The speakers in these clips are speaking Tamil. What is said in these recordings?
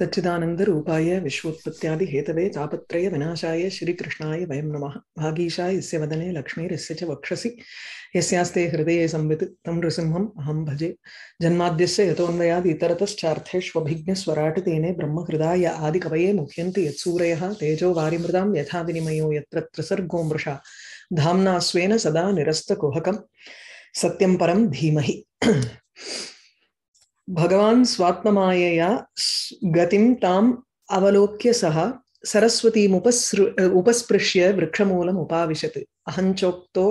हेतव तापत्रय विनाशाय श्रीकृष्णाय वयम नम भागीशा ये वदने लक्ष्मीर्यस्य च वक्षसि यस्यास्ते हृदये संवित तं नृसिंहम् अहम भजे जन्माद्यस्य यतोऽन्वयादितरतश्चार्थेष्वभिज्ञस्वराटितेने ब्रह्महृदाय आदिकवये मुह्यन्ति यत्सूरयः तेजो वारिमृदां यथा विनिमयो यत्र त्रिसर्गो मृषा धाम्ना स्वेन सदा निरस्तकुहकं सत्यं परं धीमहि भगवान् स्वात्ममायया गतिं ताम् अवलोक्य सः सरस्वतीमुपसृ उपस्पृश्य वृक्षमूलम् उपाविशत् अहञ्चोक्तो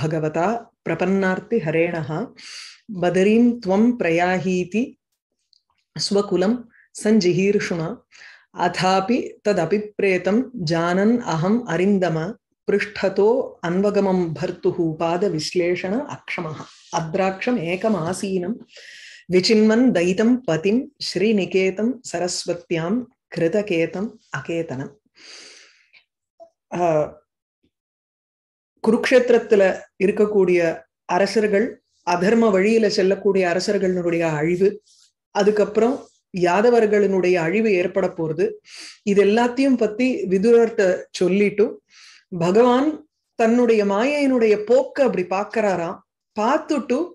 भगवता प्रपन्नार्तिहरेणः बदरीं त्वं प्रयाहीति स्वकुलं सञ्जिहीर्षुणा अथापि तदपिप्रेतं जानन् अहम् अरिन्दम पृष्ठतो अन्वगमं भर्तुः पादविश्लेषण अक्षमः अद्राक्षम् एकमासीनं விசின்மன் தைதம் பதிம் ஸ்ரீநிகேதம் சரஸ்வத்தியாம் கிருதகேதம் அகேதனம் குருக்ஷேத்திரத்துல இருக்கக்கூடிய அரசர்கள் அதர்ம வழியில செல்லக்கூடிய அரசர்களினுடைய அழிவு அதுக்கப்புறம் யாதவர்களினுடைய அழிவு ஏற்பட போறது இது எல்லாத்தையும் பத்தி விதுரர்ட்ட சொல்லிட்டும் பகவான் தன்னுடைய மாயையினுடைய போக்க அப்படி பாக்குறாராம் பார்த்துட்டும்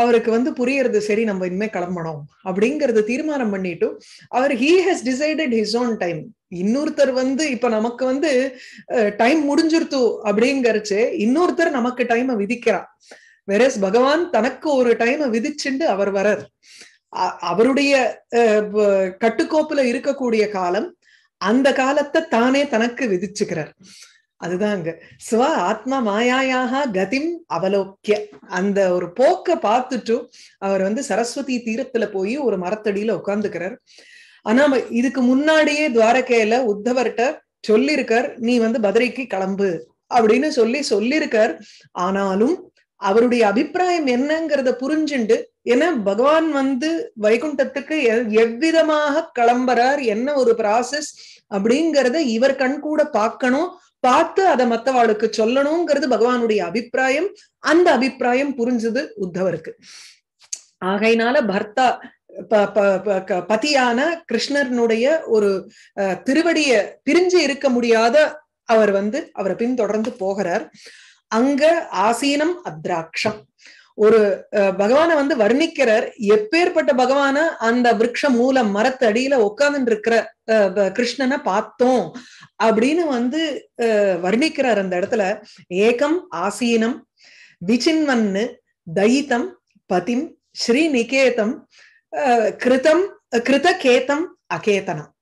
அவருக்கு வந்து புரியறது சரி நம்ம இனிமே கிளம்பணும் அப்படிங்கறது தீர்மானம் பண்ணிட்டு அவர் he has decided his own time இன்னொருத்தர் வந்து இப்ப நமக்கு வந்து டைம் முடிஞ்சிருத்து அப்படிங்கறச்சு இன்னொருத்தர் நமக்கு டைம் விதிக்கிறா வெரஸ் பகவான் தனக்கு ஒரு டைம் விதிச்சுண்டு அவர் வரர் அவருடைய கட்டுக்கோப்புல இருக்கக்கூடிய காலம் அந்த காலத்தை தானே தனக்கு விதிச்சுக்கிறார் அதுதான் அங்க ஸ்வ ஆத்மா மாயாயாக கதிம் அவலோக்கிய அந்த ஒரு போக்க பார்த்துட்டும் அவர் வந்து சரஸ்வதி தீரத்துல போய் ஒரு மரத்தடியில உட்கார்ந்துக்கிறார் ஆனா இதுக்கு முன்னாடியே துவாரகையில உத்தவர்கிட்ட சொல்லியிருக்கார் நீ வந்து பதிரைக்கு கிளம்பு அப்படின்னு சொல்லி சொல்லியிருக்கார் ஆனாலும் அவருடைய அபிப்பிராயம் என்னங்கிறத புரிஞ்சுண்டு ஏன்னா பகவான் வந்து வைகுண்டத்துக்கு எவ்விதமாக கிளம்புறார் என்ன ஒரு ப்ராசஸ் அப்படிங்கிறத இவர் கண் கூட பார்க்கணும் பார்த்து அதை மத்தவாளுக்கு சொல்லணுங்கிறது பகவானுடைய அபிப்பிராயம் அந்த அபிப்பிராயம் புரிஞ்சது உத்தவருக்கு ஆகையினால பர்த்தா பதியான கிருஷ்ணர்னுடைய ஒரு திருவடிய பிரிஞ்சு இருக்க முடியாத அவர் வந்து அவரை பின்தொடர்ந்து போகிறார் அங்க ஆசீனம் அத்ராட்சம் ஒரு பகவான வந்து வர்ணிக்கிறார் எப்பேற்பட்ட பகவான அந்த விரக்ஷ மூல மரத்து அடியில உட்கார்ந்துட்டு இருக்கிற கிருஷ்ணனை பார்த்தோம் அப்படின்னு வந்து வர்ணிக்கிறார் அந்த இடத்துல ஏகம் ஆசீனம் விசின்வன்னு தயித்தம் பதிம் ஸ்ரீநிகேதம் கிருதம் கிருத கேதம் அகேதனம்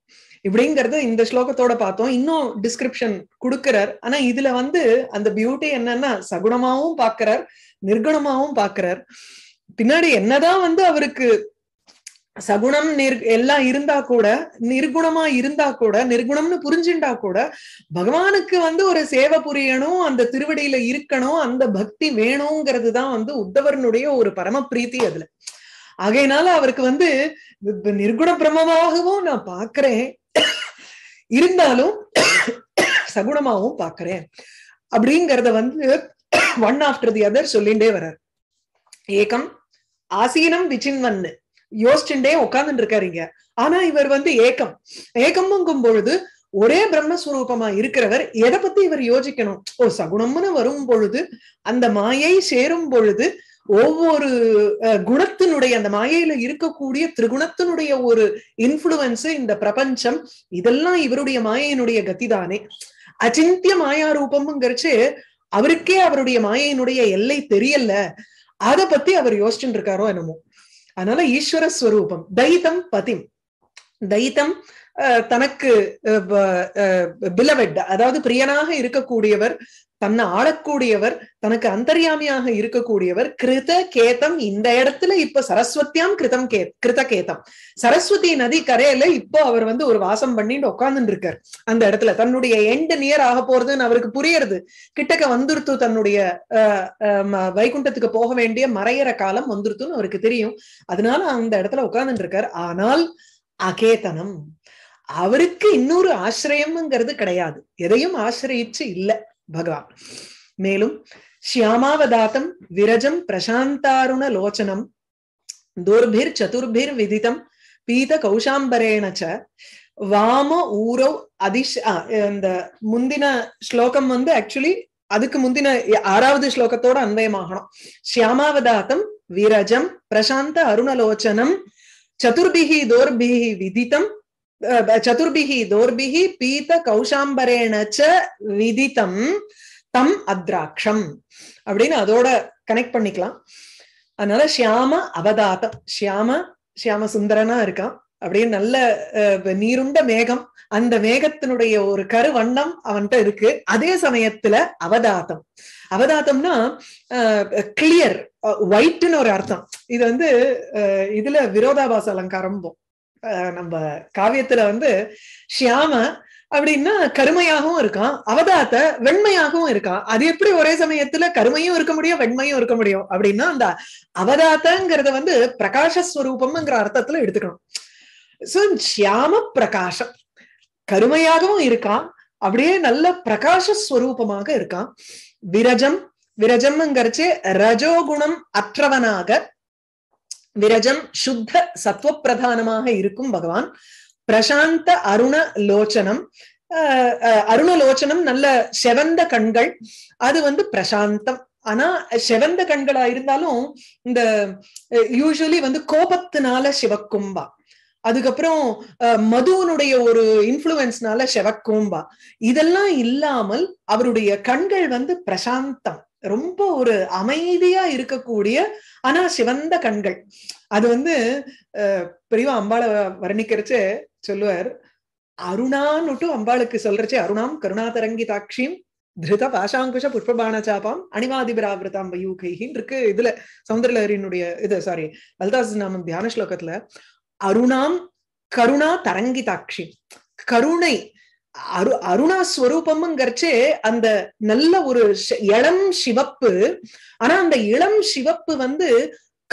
இப்படிங்கிறது இந்த ஸ்லோகத்தோட பார்த்தோம் இன்னும் டிஸ்கிரிப்ஷன் கொடுக்கிறார் ஆனா இதுல வந்து அந்த பியூட்டி என்னன்னா சகுணமாவும் பாக்குறார் நிர்குணமாவும் பாக்குறார் பின்னாடி என்னதான் வந்து அவருக்கு சகுணம் நிர் எல்லாம் இருந்தா கூட நிர்குணமா இருந்தா கூட நிர்குணம்னு புரிஞ்சுட்டா கூட பகவானுக்கு வந்து ஒரு சேவை புரியணும் அந்த திருவடியில இருக்கணும் அந்த பக்தி வேணுங்கிறது தான் வந்து உத்தவர்னுடைய ஒரு பரம பிரீத்தி அதுல ஆகையினால அவருக்கு வந்து நிர்குண பிரமமாகவும் நான் பாக்குறேன் இருந்தாலும் சகுணமாகவும் பாக்குறேன் அப்படிங்கறத வந்து ஒன் ஆஃப்டர் தி அதர் சொல்லிண்டே வர்றார் ஏகம் ஆசீனம் விசின்வன் யோசிச்சுட்டே உட்கார்ந்துட்டு இருக்காருங்க ஆனா இவர் வந்து ஏக்கம் ஏக்கம்ங்கும் பொழுது ஒரே பிரம்மஸ்வரூபமா இருக்கிறவர் எதை பத்தி இவர் யோசிக்கணும் ஓ சகுணம்னு வரும் பொழுது அந்த மாயை சேரும் பொழுது ஒவ்வொரு குணத்தினுடைய அந்த மாயையில இருக்கக்கூடிய திருகுணத்தினுடைய ஒரு இன்ஃபுளுவன்ஸ் இந்த பிரபஞ்சம் இதெல்லாம் இவருடைய மாயையினுடைய கத்திதானே அச்சிந்திய மாயா ரூபம்ங்கிறச்சு அவருக்கே அவருடைய மாயையினுடைய எல்லை தெரியல அதை பத்தி அவர் யோசிச்சுட்டு இருக்காரோ என்னமோ அதனால ஈஸ்வர ஸ்வரூபம் தைத்தம் பதிம் தைத்தம் தனக்கு பிலவெட் அதாவது பிரியனாக இருக்கக்கூடியவர் தன்னை ஆளக்கூடியவர் தனக்கு அந்தர்யாமியாக இருக்கக்கூடியவர் கிருத கேதம் இந்த இடத்துல இப்ப சரஸ்வத்தியாம் கிருதம் கே கிருத கேதம் சரஸ்வதி நதி கரையில இப்போ அவர் வந்து ஒரு வாசம் பண்ணிட்டு உட்காந்துட்டு இருக்கார் அந்த இடத்துல தன்னுடைய எண்டு நியர் ஆக போறதுன்னு அவருக்கு புரியறது கிட்டக்க வந்துருத்து தன்னுடைய வைகுண்டத்துக்கு போக வேண்டிய மறையற காலம் வந்துருத்துன்னு அவருக்கு தெரியும் அதனால அந்த இடத்துல உட்காந்துட்டு இருக்கார் ஆனால் அகேதனம் அவருக்கு இன்னொரு ஆசிரியம்ங்கிறது கிடையாது எதையும் ஆசிரியிச்சு இல்லை பகவான் மேலும் ஷியாமாவதாத்தம் விரஜம் பிரசாந்தாருண லோச்சனம் துர்பிர் சதுர்பிர் விதிதம் பீத கௌஷாம்பரேனச்ச வாம ஊரோ அதிஷ் இந்த முந்தின ஸ்லோகம் வந்து ஆக்சுவலி அதுக்கு முந்தின ஆறாவது ஸ்லோகத்தோட அன்வயமாகணும் ஷியாமாவதாத்தம் விரஜம் பிரசாந்த அருணலோச்சனம் சதுர்பிகி தோர்பிகி விதித்தம் சதுர்பிகி தோர்பிகி பீத कौशाम्बरेण விதித்தம் தம் அத்ராட்சம் அப்படின்னு அதோட கனெக்ட் பண்ணிக்கலாம் அதனால ஷியாம அவதாத்தம் ஷியாம ஷியாம சுந்தரனா இருக்கான் அப்படியே நல்ல நீருண்ட மேகம் அந்த மேகத்தினுடைய ஒரு கருவண்ணம் அவன்கிட்ட இருக்கு அதே சமயத்துல அவதாத்தம் அவதாத்தம்னா கிளியர் ஒயிட்னு ஒரு அர்த்தம் இது வந்து இதுல விரோதாபாச அலங்காரம் போம் நம்ம காவியத்துல வந்து ஷியாம அப்படின்னா கருமையாகவும் இருக்கான் அவதாத்த வெண்மையாகவும் இருக்கான் அது எப்படி ஒரே சமயத்துல கருமையும் இருக்க முடியும் வெண்மையும் இருக்க முடியும் அப்படின்னா அந்த அவதாத்தங்கிறத வந்து பிரகாஷஸ்வரூபம்ங்கிற அர்த்தத்துல எடுத்துக்கணும் சோ ஷியாம பிரகாஷம் கருமையாகவும் இருக்கான் அப்படியே நல்ல பிரகாஷஸ்வரூபமாக இருக்கான் விரஜம் விரஜம்ங்கிறச்சே ரஜோகுணம் அற்றவனாக விரஜம் சுத்த சத்துவ பிரதானமாக இருக்கும் பகவான் பிரசாந்த அருண லோச்சனம் அருணலோச்சனம் நல்ல செவந்த கண்கள் அது வந்து பிரசாந்தம் ஆனா செவந்த கண்களா இருந்தாலும் இந்த யூஸ்வலி வந்து கோபத்தினால சிவக்கும்பா அதுக்கப்புறம் மதுவனுடைய ஒரு இன்ஃபுளுன்ஸ்னால செவக்கும்பா இதெல்லாம் இல்லாமல் அவருடைய கண்கள் வந்து பிரசாந்தம் ரொம்ப ஒரு அமைதியா இருக்கக்கூடிய ஆனா சிவந்த கண்கள் அது வந்து பெரியவா அம்பாளை வர்ணிக்கிறச்சு சொல்லுவார் அருணான்னுட்டு அம்பாளுக்கு சொல்றச்சு அருணாம் கருணாதரங்கி தாட்சியம் திருத பாஷாங்குஷ புஷ்பபான சாபம் அணிவாதிபிராவிரதாம் வயூகைகின் இருக்கு இதுல சவுந்தரலரினுடைய இது சாரி லலிதாஸ் நாம தியான ஸ்லோகத்துல அருணாம் கருணா தரங்கி தாட்சி கருணை அரு அருணா ஸ்வரூபம்ங்கிறச்சே அந்த நல்ல ஒரு இளம் சிவப்பு ஆனா அந்த இளம் சிவப்பு வந்து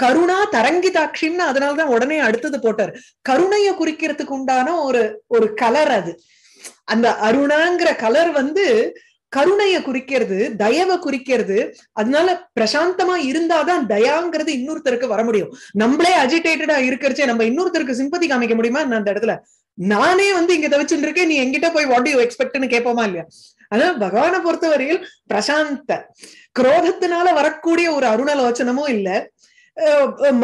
கருணா தரங்கிதாட்சின்னு அதனாலதான் உடனே அடுத்தது போட்டார் கருணைய குறிக்கிறதுக்கு உண்டான ஒரு ஒரு கலர் அது அந்த அருணாங்கிற கலர் வந்து கருணைய குறிக்கிறது தயவை குறிக்கிறது அதனால பிரசாந்தமா இருந்தாதான் தயாங்கிறது இன்னொருத்தருக்கு வர முடியும் நம்மளே அஜிடேட்டடா இருக்கிறச்சே நம்ம இன்னொருத்தருக்கு சிம்பதி காமிக்க முடியுமா அந்த இடத்துல நானே வந்து இங்க தவிச்சுட்டு இருக்கேன் நீ எங்கிட்ட போய் வாட் யூ எக்ஸ்பெக்ட்னு கேட்போமா இல்லையா ஆனா பகவானை பொறுத்தவரையில் பிரசாந்த குரோதத்தினால வரக்கூடிய ஒரு அருணலோச்சனமும் இல்ல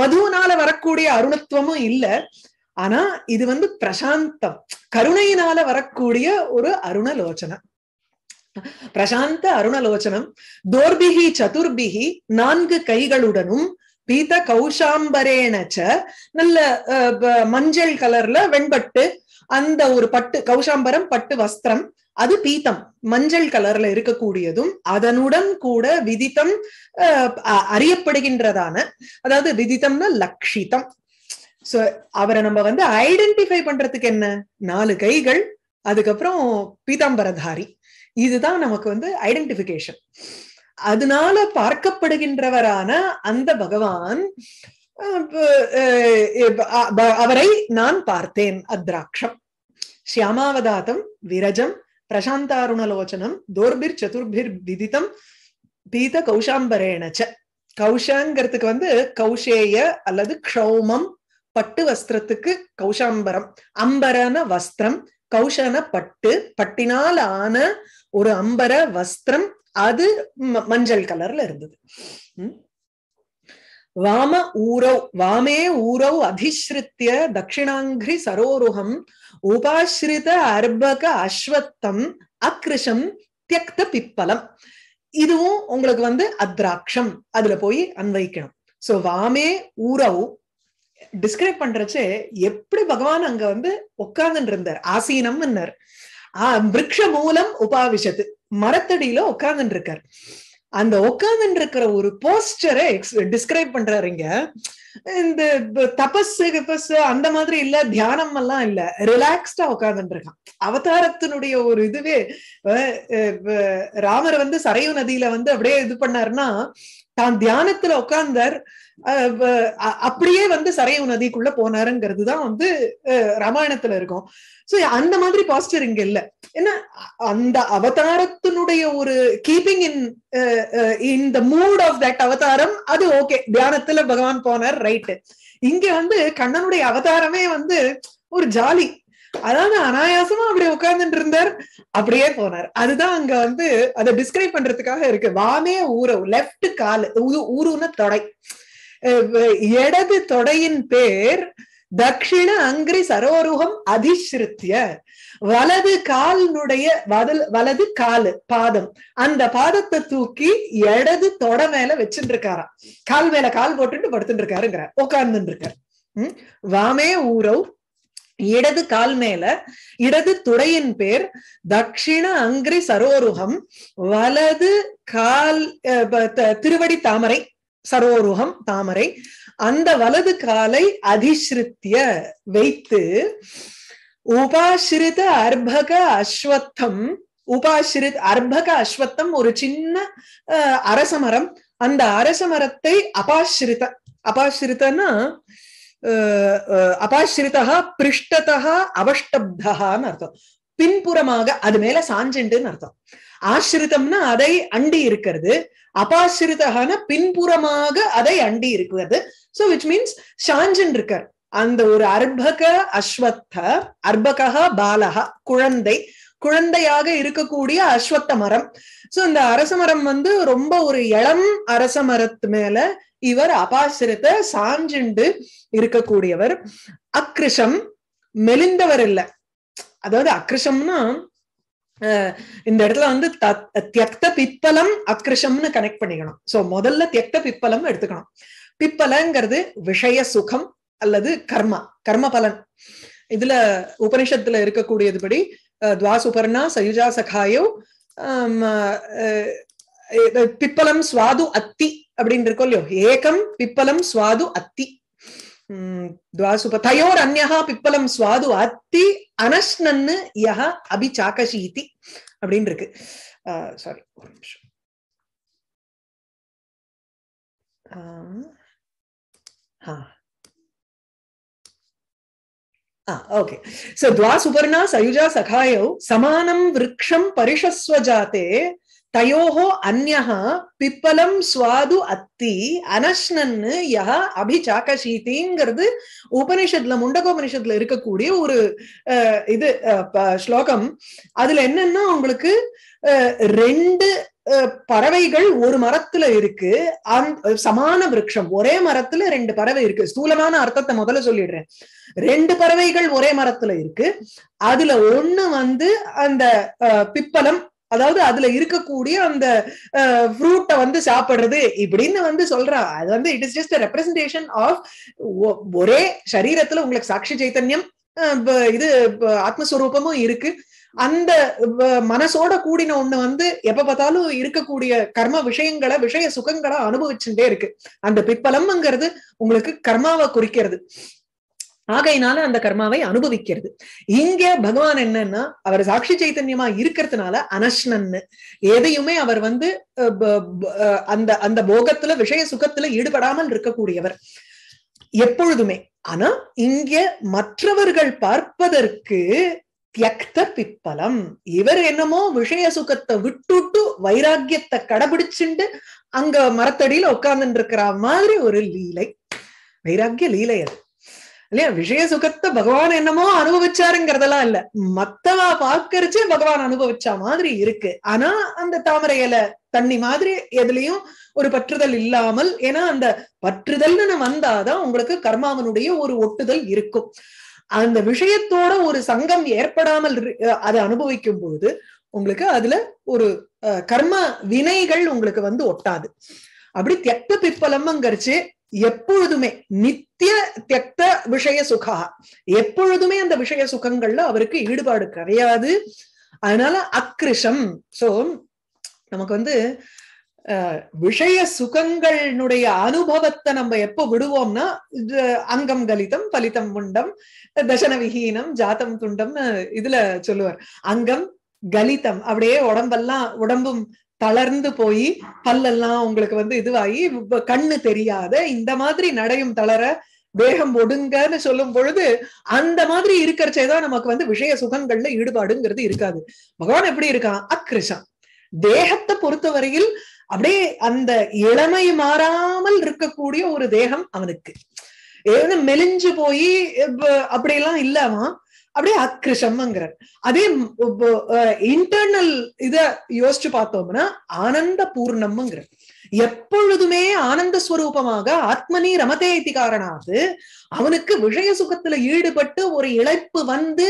மதுனால வரக்கூடிய அருணத்துவமும் இல்ல ஆனா இது வந்து பிரசாந்தம் கருணையினால வரக்கூடிய ஒரு அருணலோச்சனம் பிரசாந்த அருணலோச்சனம் தோர்பிகி சதுர்பிகி நான்கு கைகளுடனும் பீத கௌஷாம்பரேனச்ச நல்ல மஞ்சள் கலர்ல வெண்பட்டு அந்த ஒரு பட்டு கௌஷாம்பரம் பட்டு வஸ்திரம் அது பீத்தம் மஞ்சள் கலர்ல இருக்கக்கூடியதும் அதனுடன் கூட விதித்தம் அறியப்படுகின்றதான அதாவது விதித்தம்னா லக்ஷிதம் சோ அவரை நம்ம வந்து ஐடென்டிஃபை பண்றதுக்கு என்ன நாலு கைகள் அதுக்கப்புறம் பீதாம்பரதாரி இதுதான் நமக்கு வந்து ஐடென்டிபிகேஷன் அதனால பார்க்கப்படுகின்றவரான அந்த பகவான் அவரை நான் பார்த்தேன் அத்ராட்சம் சியாமாவதாதம் விரஜம் பிரசாந்தாருணலோச்சனம் தோர்பிர் சதுர்பிர் விதித்தம் பீத கௌஷாம்பரேணச்ச கௌஷங்கிறதுக்கு வந்து கௌஷேய அல்லது க்ஷௌமம் பட்டு வஸ்திரத்துக்கு கௌஷாம்பரம் அம்பரன வஸ்திரம் கௌஷன பட்டு பட்டினால் ஆன ஒரு அம்பர வஸ்திரம் அது மஞ்சள் கலர்ல இருந்தது வாம ஊரவ் வாமே ஊரவ் அபிஸ்ருத்திய தட்சிணாங்கிரி சரோருகம் உபாஸ்ரித அர்பக அஸ்வத்தம் அக்ரிஷம் தியக்த பிப்பலம் இதுவும் உங்களுக்கு வந்து அத்ராட்சம் அதுல போய் அன்வைக்கணும் சோ வாமே ஊரவ் டிஸ்கிரைப் பண்றச்சு எப்படி பகவான் அங்க வந்து உட்கார்ந்து இருந்தார் ஆசீனம் ஆஹ் விரக்ஷ மூலம் உபாவிஷத்து மரத்தடியில உட்கார்ந்துட்டு இருக்காரு அந்த உட்கார்ந்துட்டு இருக்கிற ஒரு போஸ்டரை டிஸ்கிரைப் பண்றாருங்க இந்த தபஸு கிபஸ் அந்த மாதிரி இல்ல தியானம் எல்லாம் இல்ல ரிலாக்ஸ்டா உட்கார்ந்துட்டு இருக்கான் அவதாரத்தினுடைய ஒரு இதுவே ராமர் வந்து சரையு நதியில வந்து அப்படியே இது பண்ணாருன்னா தான் தியானத்துல உட்கார்ந்தார் அப்படியே வந்து சரையு நதிக்குள்ள போனாருங்கிறது தான் வந்து ராமாயணத்துல இருக்கும் சோ அந்த மாதிரி பாஸ்டர் இங்க இல்ல ஏன்னா அந்த அவதாரத்தினுடைய ஒரு keeping in in the mood of that அவதாரம் அது ஓகே தியானத்துல பகவான் போனார் ரைட்டு இங்க வந்து கண்ணனுடைய அவதாரமே வந்து ஒரு ஜாலி அதாவது அனாயாசமா அப்படியே உட்கார்ந்துட்டு இருந்தார் அப்படியே போனார் அதுதான் அங்க வந்து அதை டிஸ்கிரைப் பண்றதுக்காக இருக்கு வாமே ஊற லெப்ட் கால் ஊருன்னு தொடை இடது தொடையின் பேர் தக்ஷிண அங்கிரி சரோருகம் அதிசிருத்திய வலது காலினுடைய வலது வலது காலு பாதம் அந்த பாதத்தை தூக்கி இடது தொட மேல வச்சுட்டு இருக்காராம் கால் மேல கால் போட்டுட்டு படுத்துட்டு இருக்காருங்கிற உட்கார்ந்து இருக்காரு உம் வாமே ஊரவ் இடது கால் மேல இடது துடையின் பேர் தட்சிண அங்கிரி சரோருகம் வலது கால் திருவடி தாமரை சரோருகம் தாமரை அந்த வலது காலை அதிசிருத்திய வைத்து உபாசிரித அர்பக அஸ்வத்தம் உபாசிரித் அர்பக அஸ்வத்தம் ஒரு சின்ன அரசமரம் அந்த அரசமரத்தை அபாசிரித அபாசிரித்தனா அபாசிரிதா பிருஷ்டதா அவஷ்டப்தான்னு அர்த்தம் பின்புறமாக அது மேல சாஞ்சுண்டுன்னு அர்த்தம் ஆசிரிதம்னா அதை அண்டி இருக்கிறது அபாசிரிதான பின்புறமாக அதை அண்டி இருக்கிறது சோ விச் மீன்ஸ் சாஞ்சன் இருக்கார் அந்த ஒரு அர்பக அஸ்வத்த அர்பகா பாலகா குழந்தை குழந்தையாக இருக்கக்கூடிய அஸ்வத்த மரம் சோ இந்த அரச மரம் வந்து ரொம்ப ஒரு இளம் அரச மரத்து மேல இவர் அபாசிரத சாஞ்சுண்டு இருக்கக்கூடியவர் அக்ரிஷம் மெலிந்தவர் இல்ல அதாவது அக்ரிஷம்னா இந்த இடத்துல வந்து தியக்த பிப்பலம் அக்ரிஷம்னு கனெக்ட் பண்ணிக்கணும் சோ முதல்ல தியக்த பிப்பலம் எடுத்துக்கணும் பிப்பலங்கிறது விஷய சுகம் அல்லது கர்மா கர்ம பலன் இதுல உபனிஷத்துல இருக்கக்கூடியதுபடி துவாசுபர்ணா சயுஜா சகாயோ பிப்பலம் சுவாது அத்தி அப்படின்னு இருக்கோம் இல்லையோ ஏகம் பிப்பலம் சுவாது அத்தி துவாசுப தயோர் பிப்பலம் சுவாது அத்தி அனஷ்னன்னு யஹ அபி இத்தி அப்படின்னு இருக்கு சாரி ஒரு நிமிஷம் ஓகே சோ துவா சுபர்ணா சயுஜா சகாயோ சமானம் விரக்ஷம் பரிஷஸ்வ ஜாத்தே தயோஹோ அந்நः பிப்பலம் சுவாது அத்தி அனஷ்னன்னு யா அபிசாக்கசீதிங்கிறது உபனிஷத்துல முண்டகோபனிஷத்துல இருக்கக்கூடிய ஒரு இது ஸ்லோகம் அதுல என்னன்னா உங்களுக்கு ரெண்டு பறவைகள் ஒரு மரத்துல இருக்கு சமான விரக்ஷம் ஒரே மரத்துல ரெண்டு பறவை இருக்கு ஸ்தூலமான அர்த்தத்தை முதல்ல சொல்லிடுறேன் ரெண்டு பறவைகள் ஒரே மரத்துல இருக்கு அதுல ஒண்ணு வந்து அந்த பிப்பலம் அதாவது அதுல இருக்கக்கூடிய அந்த ஃப்ரூட்டை வந்து சாப்பிடுறது இப்படின்னு வந்து சொல்றா அது வந்து it is just representation of ஒரே சரீரத்துல உங்களுக்கு சாட்சி சைத்தன்யம் இது ஆத்மஸ்வரூபமும் இருக்கு அந்த மனசோட கூடின ஒண்ணு வந்து எப்ப பார்த்தாலும் இருக்கக்கூடிய கர்ம விஷயங்களை விஷய சுகங்களை அனுபவிச்சுட்டே இருக்கு அந்த பிற்பலம்ங்கிறது உங்களுக்கு கர்மாவை குறிக்கிறது ஆகையினால அந்த கர்மாவை அனுபவிக்கிறது இங்க பகவான் என்னன்னா அவர் சாட்சி சைத்தன்யமா இருக்கிறதுனால அனஷ்ணன்னு எதையுமே அவர் வந்து அந்த அந்த போகத்துல விஷய சுகத்துல ஈடுபடாமல் இருக்கக்கூடியவர் எப்பொழுதுமே ஆனா இங்க மற்றவர்கள் பார்ப்பதற்கு தியக்த பிப்பலம் இவர் என்னமோ விஷய சுகத்தை விட்டுட்டு வைராக்கியத்தை கடைபிடிச்சுண்டு அங்க மரத்தடியில உட்கார்ந்து இருக்கிற மாதிரி ஒரு லீலை வைராக்கிய லீலை அது இல்லையா விஷய சுகத்தை பகவான் என்னமோ அனுபவிச்சாருங்கிறதெல்லாம் இல்ல மத்தவா பாக்குறச்சே பகவான் அனுபவிச்சா மாதிரி இருக்கு ஆனா அந்த தாமரை இலை தண்ணி மாதிரி எதுலயும் ஒரு பற்றுதல் இல்லாமல் ஏன்னா அந்த பற்றுதல்னு வந்தாதான் உங்களுக்கு கர்மாவனுடைய ஒரு ஒட்டுதல் இருக்கும் அந்த விஷயத்தோட ஒரு சங்கம் ஏற்படாமல் அதை அனுபவிக்கும் போது உங்களுக்கு அதுல ஒரு கர்ம வினைகள் உங்களுக்கு வந்து ஒட்டாது அப்படி தெத்த பிற்பலம்ங்கிறச்சு எப்பொழுதுமே நித்திய தியக்த விஷய சுகா எப்பொழுதுமே அந்த விஷய சுகங்கள்ல அவருக்கு ஈடுபாடு கிடையாது அதனால அக்ரிஷம் சோ நமக்கு வந்து விஷய சுகங்களுடைய அனுபவத்தை நம்ம எப்ப விடுவோம்னா அங்கம் கலிதம் பலிதம் முண்டம் தசன விஹீனம் ஜாத்தம் துண்டம் இதுல சொல்லுவார் அங்கம் கலிதம் அப்படியே உடம்பெல்லாம் உடம்பும் தளர்ந்து போய் பல்லெல்லாம் உங்களுக்கு வந்து இதுவாகி கண்ணு தெரியாத இந்த மாதிரி நடையும் தளர வேகம் ஒடுங்கன்னு சொல்லும் பொழுது அந்த மாதிரி இருக்கிறச்சேதான் நமக்கு வந்து விஷய சுகங்கள்ல ஈடுபாடுங்கிறது இருக்காது பகவான் எப்படி இருக்கான் அக்ரிஷா தேகத்தை பொறுத்தவரையில் அப்படியே அந்த இளமை மாறாமல் இருக்கக்கூடிய ஒரு தேகம் அவனுக்கு ஏன்னா மெலிஞ்சு போய் அப்படியெல்லாம் இல்லாம அப்படியே அக்ரிஷம்ங்கிறார் அதே இன்டர்னல் இத யோசிச்சு பார்த்தோம்னா ஆனந்த பூர்ணம்ங்கிறார் எப்பொழுதுமே ஆனந்த ஸ்வரூபமாக ஆத்மனி ரமதேதி காரணாக அவனுக்கு விஷய சுகத்துல ஈடுபட்டு ஒரு இழைப்பு வந்து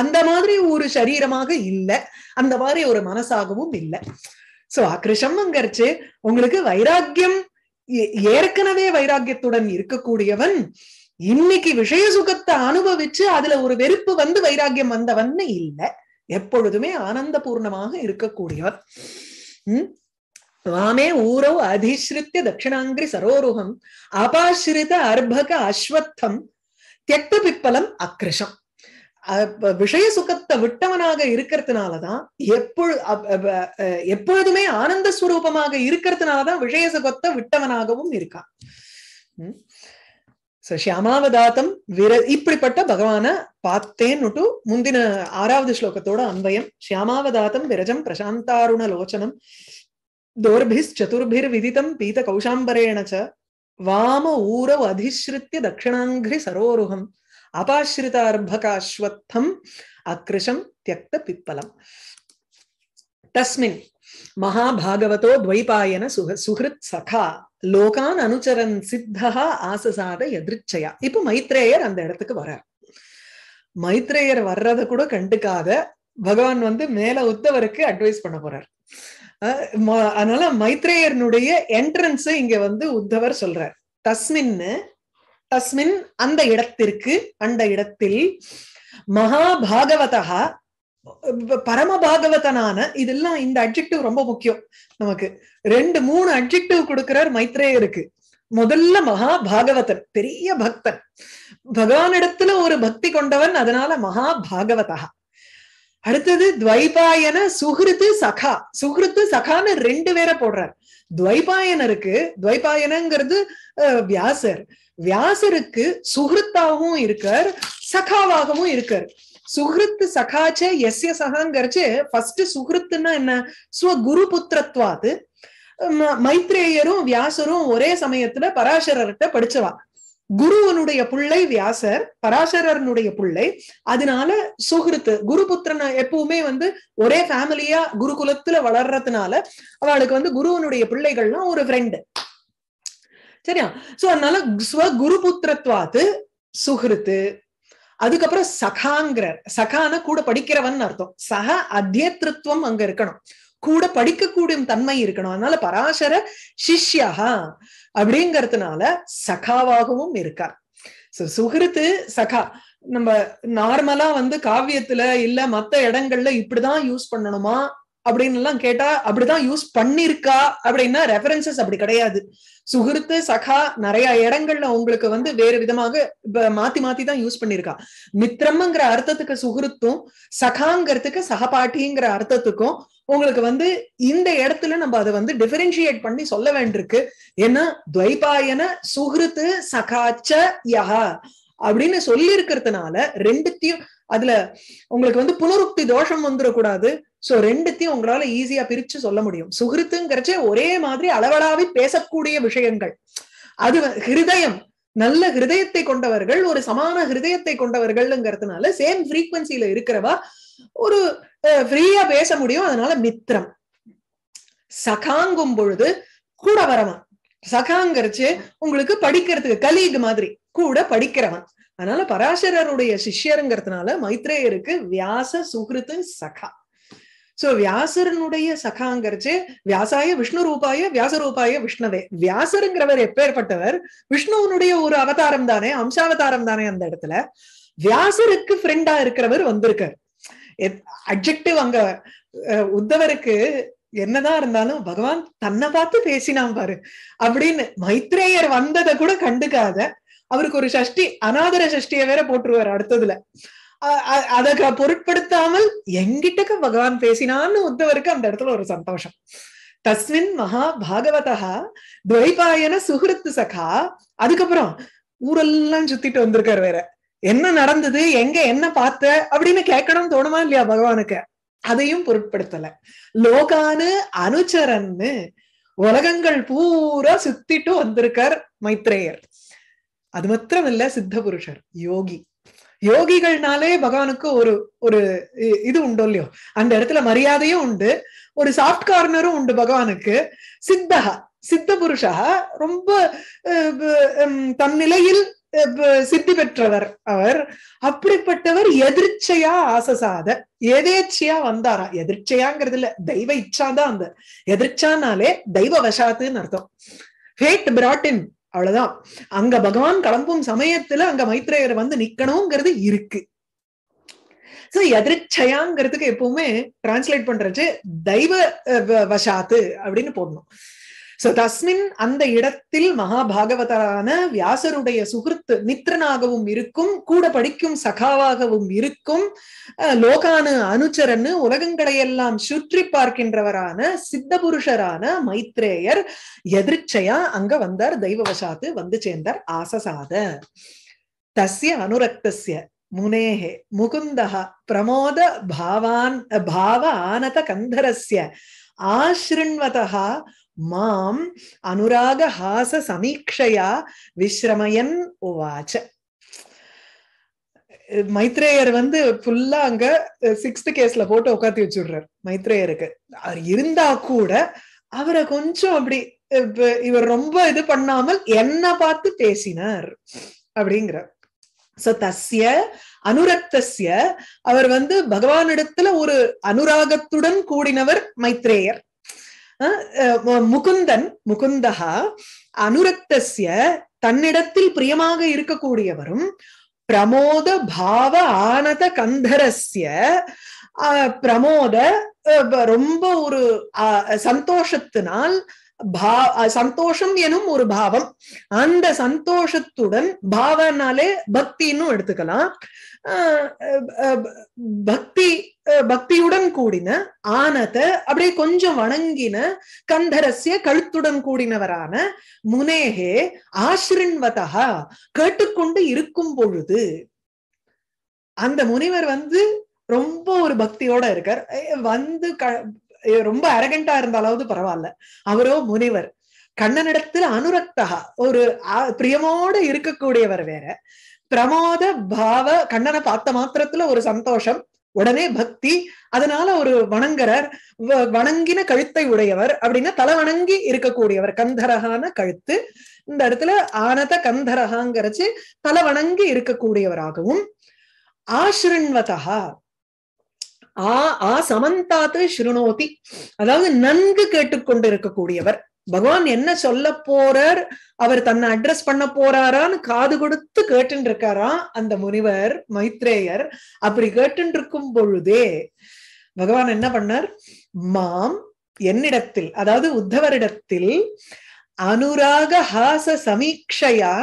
அந்த மாதிரி ஒரு சரீரமாக இல்லை அந்த மாதிரி ஒரு மனசாகவும் இல்லை சோ அக்ரிஷம்ங்கிறச்சு உங்களுக்கு வைராக்கியம் ஏற்கனவே வைராக்கியத்துடன் இருக்கக்கூடியவன் இன்னைக்கு விஷய சுகத்தை அனுபவிச்சு அதுல ஒரு வெறுப்பு வந்து வைராக்கியம் வந்தவன் இல்ல எப்பொழுதுமே ஆனந்த பூர்ணமாக இருக்கக்கூடியவர் உம் வாமே ஊரோ அதிஸ்ருத்திய தட்சிணாங்கிரி சரோருகம் அபாசிரித அர்பக அஸ்வத்தம் தெட்டு பிப்பலம் அக்ரிஷம் விஷய சுகத்தை விட்டவனாக இருக்கிறதுனாலதான் எப்பொழு எப்பொழுதுமே ஆனந்த ஸ்வரூபமாக இருக்கிறதுனாலதான் விஷய சுகத்தை விட்டவனாகவும் இருக்கான் ಸೊ ಶ್ಯಾಮಾವದಾತಂ ವಿರ ಇಪ್ಪಿಪಟ್ಟ ಭಗವಾನ ಪಾತ್ತೇನ್ನುಟು ಮುಂದಿನ ಆರಾವದು ಶ್ಲೋಕತೋಡ ಅನ್ವಯಂ ಶ್ಯಾಮಾವದಾತಂ ವಿರಜಂ ಪ್ರಶಾಂತಾರುಣ ಲೋಚನಂ ದೋರ್ಭಿಸ್ ಚತುರ್ಭಿರ್ ವಿದಿತಂ ಪೀತ ಕೌಶಾಂಬರೇಣ ಚ ವಾಮ ಊರೌ ಅಧಿಶ್ರಿತ್ಯ ದಕ್ಷಿಣಾಂಘ್ರಿ ಸರೋರುಹಂ అపాశ్రితార్భకాశ్వత్థం అకృశం త్యక్త పిప్పలం తస్మిన్ మహాభాగవతో ద్వైపాయన సుహ సుహృత్ సఖా லோகான் அனுச்சரன் சித்தகா ஆசசாத எதிர்ச்சையா இப்ப மைத்ரேயர் அந்த இடத்துக்கு வர்றார் மைத்ரேயர் வர்றத கூட கண்டுக்காத பகவான் வந்து மேல உத்தவருக்கு அட்வைஸ் பண்ண போறார் அதனால மைத்ரேயர்னுடைய என்ட்ரன்ஸ் இங்க வந்து உத்தவர் சொல்றார் தஸ்மின்னு தஸ்மின் அந்த இடத்திற்கு அந்த இடத்தில் மகாபாகவதா பரமபாகவதனான இதெல்லாம் இந்த அட்ஜெக்டிவ் ரொம்ப முக்கியம் நமக்கு ரெண்டு மூணு அட்ஜெக்டிவ் கொடுக்கிறார் மைத்ரேயருக்கு முதல்ல மகா பாகவதன் பெரிய பக்தன் பகவானிடத்துல ஒரு பக்தி கொண்டவன் அதனால மகா பாகவதா அடுத்தது துவைபாயன சுஹிருத்து சகா சுகிருத்து சகான்னு ரெண்டு பேரை போடுறார் துவைபாயனருக்கு துவைபாயனங்கிறது வியாசர் வியாசருக்கு சுகிருத்தாகவும் இருக்கார் சகாவாகவும் இருக்கார் சுகிருத்து சகாச்ச எஸ்ய சகாங்கிறச்சு ஃபர்ஸ்ட் சுகிருத்துன்னா என்ன குரு புத்திரத்வாது மைத்ரேயரும் வியாசரும் ஒரே சமயத்துல பராசரர்கிட்ட படிச்சவா குருவனுடைய பிள்ளை வியாசர் பராசரனுடைய பிள்ளை அதனால சுகிருத்து குருபுத்திரன் எப்பவுமே வந்து ஒரே ஃபேமிலியா குருகுலத்துல வளர்றதுனால அவளுக்கு வந்து குருவனுடைய பிள்ளைகள்லாம் ஒரு ஃப்ரெண்டு சரியா சோ அதனால ஸ்வ புத்திரத்வாத்து சுகிருத்து அதுக்கப்புறம் சகாங்கிற சகான கூட படிக்கிறவன் அர்த்தம் சக அத்தியத்திருவம் அங்க இருக்கணும் கூட படிக்கக்கூடிய தன்மை இருக்கணும் அதனால பராசர சிஷ்யா அப்படிங்கறதுனால சகாவாகவும் இருக்கார் சோ சுகிருத்து சகா நம்ம நார்மலா வந்து காவியத்துல இல்ல மத்த இடங்கள்ல இப்படிதான் யூஸ் பண்ணணுமா அப்படின்னு எல்லாம் கேட்டா அப்படிதான் யூஸ் பண்ணிருக்கா அப்படின்னா ரெஃபரன்சஸ் அப்படி கிடையாது சுகிருத்து சகா நிறைய இடங்கள்ல உங்களுக்கு வந்து வேறு விதமாக மாத்தி மாத்தி தான் யூஸ் பண்ணிருக்கா மித்திரம்ங்கிற அர்த்தத்துக்கு சுகிருத்தும் சகாங்கிறதுக்கு சகபாட்டிங்கிற அர்த்தத்துக்கும் உங்களுக்கு வந்து இந்த இடத்துல நம்ம அதை வந்து டிஃபரென்ஷியேட் பண்ணி சொல்ல வேண்டியிருக்கு ஏன்னா துவைபாயன சுகிருத்து சகாச்ச யகா அப்படின்னு சொல்லி இருக்கிறதுனால ரெண்டுத்தையும் அதுல உங்களுக்கு வந்து புனருக்தி தோஷம் வந்துடக்கூடாது சோ ரெண்டுத்தையும் உங்களால ஈஸியா பிரிச்சு சொல்ல முடியும் சுகிருத்துங்கிறச்சே ஒரே மாதிரி அளவலாவி பேசக்கூடிய விஷயங்கள் அது ஹிருதயம் நல்ல ஹிருதயத்தை கொண்டவர்கள் ஒரு சமான ஹிருதயத்தை கொண்டவர்கள்ங்கிறதுனால சேம் ஃப்ரீக்வன்சில இருக்கிறவா ஒரு ஃப்ரீயா பேச முடியும் அதனால மித்திரம் சகாங்கும் பொழுது கூட வரவன் சகாங்கிறச்சு உங்களுக்கு படிக்கிறதுக்கு கலீக் மாதிரி கூட படிக்கிறவன் அதனால பராசரருடைய சிஷ்யருங்கிறதுனால மைத்ரேயருக்கு வியாச சுகிருத்து சகா சோ வியாசரனுடைய சகாங்கிறச்சு வியாசாய விஷ்ணு ரூபாய வியாச ரூபாய விஷ்ணவே வியாசருங்கிறவர் எப்பேற்பட்டவர் விஷ்ணுவனுடைய ஒரு அவதாரம் தானே அம்சாவதாரம் தானே அந்த இடத்துல வியாசருக்கு ஃப்ரெண்டா இருக்கிறவர் வந்திருக்காரு அட்ஜெக்டிவ் அங்க உத்தவருக்கு என்னதான் இருந்தாலும் பகவான் தன்னை பார்த்து பேசினான் பாரு அப்படின்னு மைத்ரேயர் வந்ததை கூட கண்டுக்காத அவருக்கு ஒரு சஷ்டி அனாதர சஷ்டியை வேற போட்டுருவாரு அடுத்ததுல அதை பொருட்படுத்தாமல் எங்கிட்டக்க பகவான் பேசினான்னு உத்தவருக்கு அந்த இடத்துல ஒரு சந்தோஷம் தஸ்மின் மகா பாகவதா துவைபாயன சுகிருத்து சகா அதுக்கப்புறம் ஊரெல்லாம் சுத்திட்டு வந்திருக்காரு வேற என்ன நடந்தது எங்க என்ன பார்த்த அப்படின்னு கேட்கணும் தோணுமா இல்லையா பகவானுக்கு அதையும் பொருட்படுத்தல லோகானு அனுச்சரன்னு உலகங்கள் பூரா சுத்திட்டு வந்திருக்கார் மைத்ரேயர் அது மாத்திரமில்ல சித்த புருஷர் யோகி யோகிகள்னாலே பகவானுக்கு ஒரு ஒரு இது உண்டோ இல்லையோ அந்த இடத்துல மரியாதையும் உண்டு ஒரு சாஃப்ட் கார்னரும் உண்டு பகவானுக்கு சித்தகா சித்த புருஷா ரொம்ப தன்னிலையில் சித்தி பெற்றவர் அவர் அப்படிப்பட்டவர் எதிர்ச்சையா ஆசசாத எதேச்சையா வந்தாரா எதிர்ச்சையாங்கிறது இல்ல தெய்வ இச்சாதான் அந்த எதிர்ச்சானாலே தெய்வ வசாத்துன்னு அர்த்தம் ஹேட் பிராட் இன் அவ்வளவுதான் அங்க பகவான் கிளம்பும் சமயத்துல அங்க மைத்ரேயர் வந்து நிக்கணுங்கிறது இருக்கு சோ எதிர்ச்சயாங்கிறதுக்கு எப்பவுமே டிரான்ஸ்லேட் பண்றது தெய்வ வசாத்து அப்படின்னு போடணும் சோ தஸ்மின் அந்த இடத்தில் மகாபாகவதரான வியாசருடைய சுகிருத்து மித்ரனாகவும் இருக்கும் கூட படிக்கும் சகாவாகவும் இருக்கும் லோகானு அனுச்சரன்னு உலகங்களை எல்லாம் சுற்றி பார்க்கின்றவரான சித்த புருஷரான மைத்ரேயர் எதிர்ச்சையா அங்க வந்தார் தெய்வவசாத்து வந்து சேர்ந்தார் ஆசசாத தஸ்ய அனுரக்தஸ்ய முனேஹே முகுந்தக பிரமோத பாவான் பாவ ஆனத கந்தரஸ்ய ஆசிருண்வதா மாம் அனுராக ஹாச சமீக்ஷையா விஸ்ரமயன் உவாச்ச மைத்ரேயர் வந்து ஃபுல்லா அங்க சிக்ஸ்த் கேஸ்ல போட்டு உட்காத்தி வச்சுடுறாரு மைத்ரேயருக்கு அவர் இருந்தா கூட அவரை கொஞ்சம் அப்படி இவர் ரொம்ப இது பண்ணாமல் என்ன பார்த்து பேசினார் அப்படிங்கிற சோ தஸ்ய அனுரக்தஸ்ய அவர் வந்து பகவானிடத்துல ஒரு அனுராகத்துடன் கூடினவர் மைத்ரேயர் முகுந்தன் முகுந்தா அனுரக்தஸ்ய தன்னிடத்தில் பிரியமாக இருக்கக்கூடியவரும் பிரமோத பாவ ஆனத கந்தரஸ்ய பிரமோத ரொம்ப ஒரு சந்தோஷத்தினால் பா சந்தோஷம் எனும் ஒரு பாவம் அந்த சந்தோஷத்துடன் பாவனாலே பக்தின்னு எடுத்துக்கலாம் பக்தி பக்தியுடன் கூடின ஆனத அப்படியே கொஞ்சம் வணங்கின கந்தரஸ்ய கழுத்துடன் கூடினவரான முனேகே ஆசிரின்வதா கேட்டுக்கொண்டு இருக்கும் பொழுது அந்த முனிவர் வந்து ரொம்ப ஒரு பக்தியோட இருக்கார் வந்து ரொம்ப அரகண்டா இருந்தாலாவது பரவாயில்ல அவரோ முனிவர் கண்ணனிடத்தில் அனுரக்தகா ஒரு பிரியமோட இருக்கக்கூடியவர் வேற பிரமோத பாவ கண்ணனை பார்த்த மாத்திரத்துல ஒரு சந்தோஷம் உடனே பக்தி அதனால ஒரு வணங்கரர் வணங்கின கழுத்தை உடையவர் அப்படின்னா தலை வணங்கி இருக்கக்கூடியவர் கந்தரகான கழுத்து இந்த இடத்துல ஆனத கந்தரகாங்கிறச்சு தலை வணங்கி இருக்கக்கூடியவராகவும் ஆசிரண்வதா ஆ ஆ சமந்தாத்து ஸ்ருணோதி அதாவது நன்கு கேட்டுக்கொண்டு இருக்கக்கூடியவர் பகவான் என்ன சொல்ல போறார் அவர் தன்னை அட்ரஸ் பண்ண போறாரான்னு காது கொடுத்து கேட்டுன்னு இருக்காராம் அந்த முனிவர் மைத்ரேயர் அப்படி கேட்டுன்னு இருக்கும் பொழுதே பகவான் என்ன பண்ணார் மாம் என்னிடத்தில் அதாவது உத்தவரிடத்தில் அனுராக ஹாச சமீக்ஷையா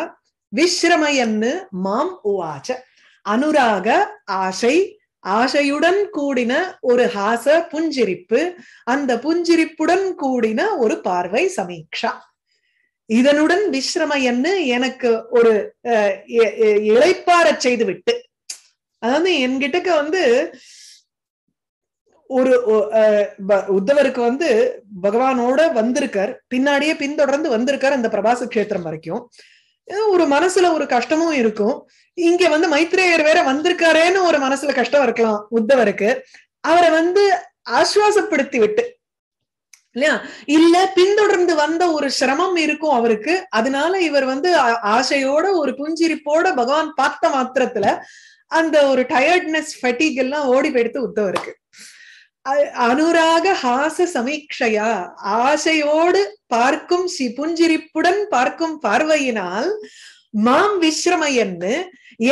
விஸ்ரமயன்னு மாம் உவாச்ச அனுராக ஆசை ஆசையுடன் கூடின ஒரு ஹாச புஞ்சிரிப்பு அந்த புஞ்சிரிப்புடன் கூடின ஒரு பார்வை சமீக்ஷா இதனுடன் விஸ்ரம என்று எனக்கு ஒரு இழைப்பார செய்து விட்டு அதாவது என்கிட்டக்கு வந்து ஒரு உத்தவருக்கு வந்து பகவானோட வந்திருக்கார் பின்னாடியே பின்தொடர்ந்து வந்திருக்கார் அந்த பிரபாச கஷேத்திரம் வரைக்கும் ஒரு மனசுல ஒரு கஷ்டமும் இருக்கும் இங்க வந்து மைத்ரேயர் வேற வந்திருக்காரேன்னு ஒரு மனசுல கஷ்டம் இருக்கலாம் உத்தவருக்கு அவரை வந்து ஆசுவாசப்படுத்தி விட்டு இல்லையா இல்ல பின்தொடர்ந்து வந்த ஒரு சிரமம் இருக்கும் அவருக்கு அதனால இவர் வந்து ஆசையோட ஒரு புஞ்சிரிப்போட பகவான் பார்த்த மாத்திரத்துல அந்த ஒரு டயர்ட்னஸ் ஃபெட்டிக் எல்லாம் ஓடி போயிடுத்து உத்தவருக்கு அனுராக ஹாச சமீக்ஷையா ஆசையோடு பார்க்கும் புஞ்சிரிப்புடன் பார்க்கும் பார்வையினால் மாம் விஸ்ரமையன்னு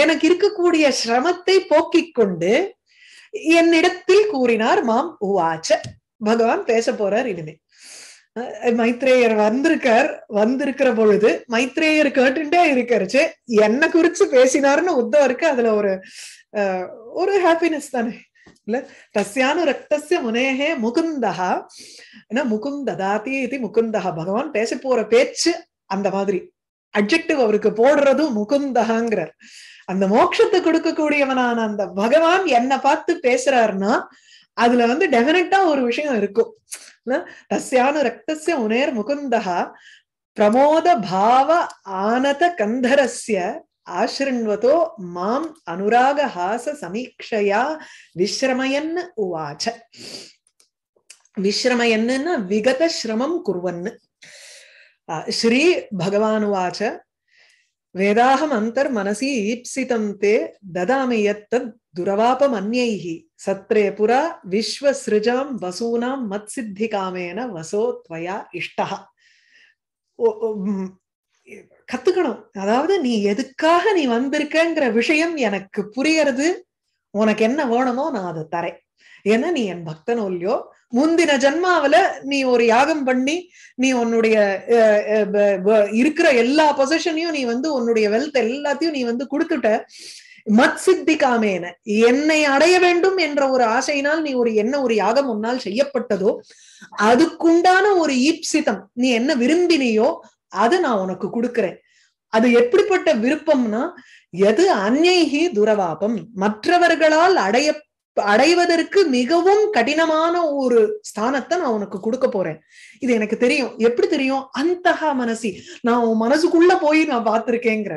எனக்கு இருக்கக்கூடிய சிரமத்தை போக்கிக் கொண்டு என்னிடத்தில் கூறினார் மாம் உவாச்ச பகவான் பேச போறார் இனிமே மைத்ரேயர் வந்திருக்கார் வந்திருக்கிற பொழுது மைத்ரேயர் கேட்டுட்டே இருக்கிறச்சு என்ன குறிச்சு பேசினார்னு உத்தவருக்கு அதுல ஒரு ஒரு ஹாப்பினஸ் தானே किल तस्यानुरक्तस्य मुनेः मुकुन्दः न முகுந்த் இது முகுந்தஹா பகவான் பேச போற பேச்சு அந்த மாதிரி அப்ஜெக்டிவ் அவருக்கு போடுறதும் முகுந்தகாங்கிறார் அந்த மோட்சத்தை கொடுக்கக்கூடியவனான அந்த பகவான் என்ன பார்த்து பேசுறாருன்னா அதுல வந்து டெபினட்டா ஒரு விஷயம் இருக்கும் தஸ்யானு ரத்தசிய உனேர் முகுந்தகா பிரமோத பாவ ஆனத கந்தரஸ்ய आशृण्वतो माम् अनुरागहाससमीक्षया विश्रमयन् उवाच विश्रमयन् विगतश्रमं कुर्वन् श्री भगवानुवाच वेदाहमन्तर्मनसि ईप्सितं ते ददामि यत्तद् सत्रे पुरा विश्वसृजां वसूनां मत्सिद्धिकामेन वसो त्वया इष्टः கத்துக்கணும் அதாவது நீ எதுக்காக நீ வந்திருக்கங்கிற விஷயம் எனக்கு புரியறது உனக்கு என்ன வேணுமோ நான் அதை தரேன் ஏன்னா நீ என் பக்தனோ இல்லையோ முந்தின ஜென்மாவில நீ ஒரு யாகம் பண்ணி நீ உன்னுடைய இருக்கிற எல்லா பொசிஷனையும் நீ வந்து உன்னுடைய வெல்த் எல்லாத்தையும் நீ வந்து கொடுத்துட்ட மத் சித்தி காமேன என்னை அடைய வேண்டும் என்ற ஒரு ஆசையினால் நீ ஒரு என்ன ஒரு யாகம் உன்னால் செய்யப்பட்டதோ அதுக்குண்டான ஒரு ஈப்சிதம் நீ என்ன விரும்பினியோ அதை நான் உனக்கு கொடுக்கிறேன் அது எப்படிப்பட்ட விருப்பம்னா எது அந்நைகி துரவாபம் மற்றவர்களால் அடைய அடைவதற்கு மிகவும் கடினமான ஒரு ஸ்தானத்தை நான் உனக்கு கொடுக்க போறேன் இது எனக்கு தெரியும் எப்படி தெரியும் அந்த மனசி நான் உன் மனசுக்குள்ள போய் நான் பார்த்திருக்கேங்கிற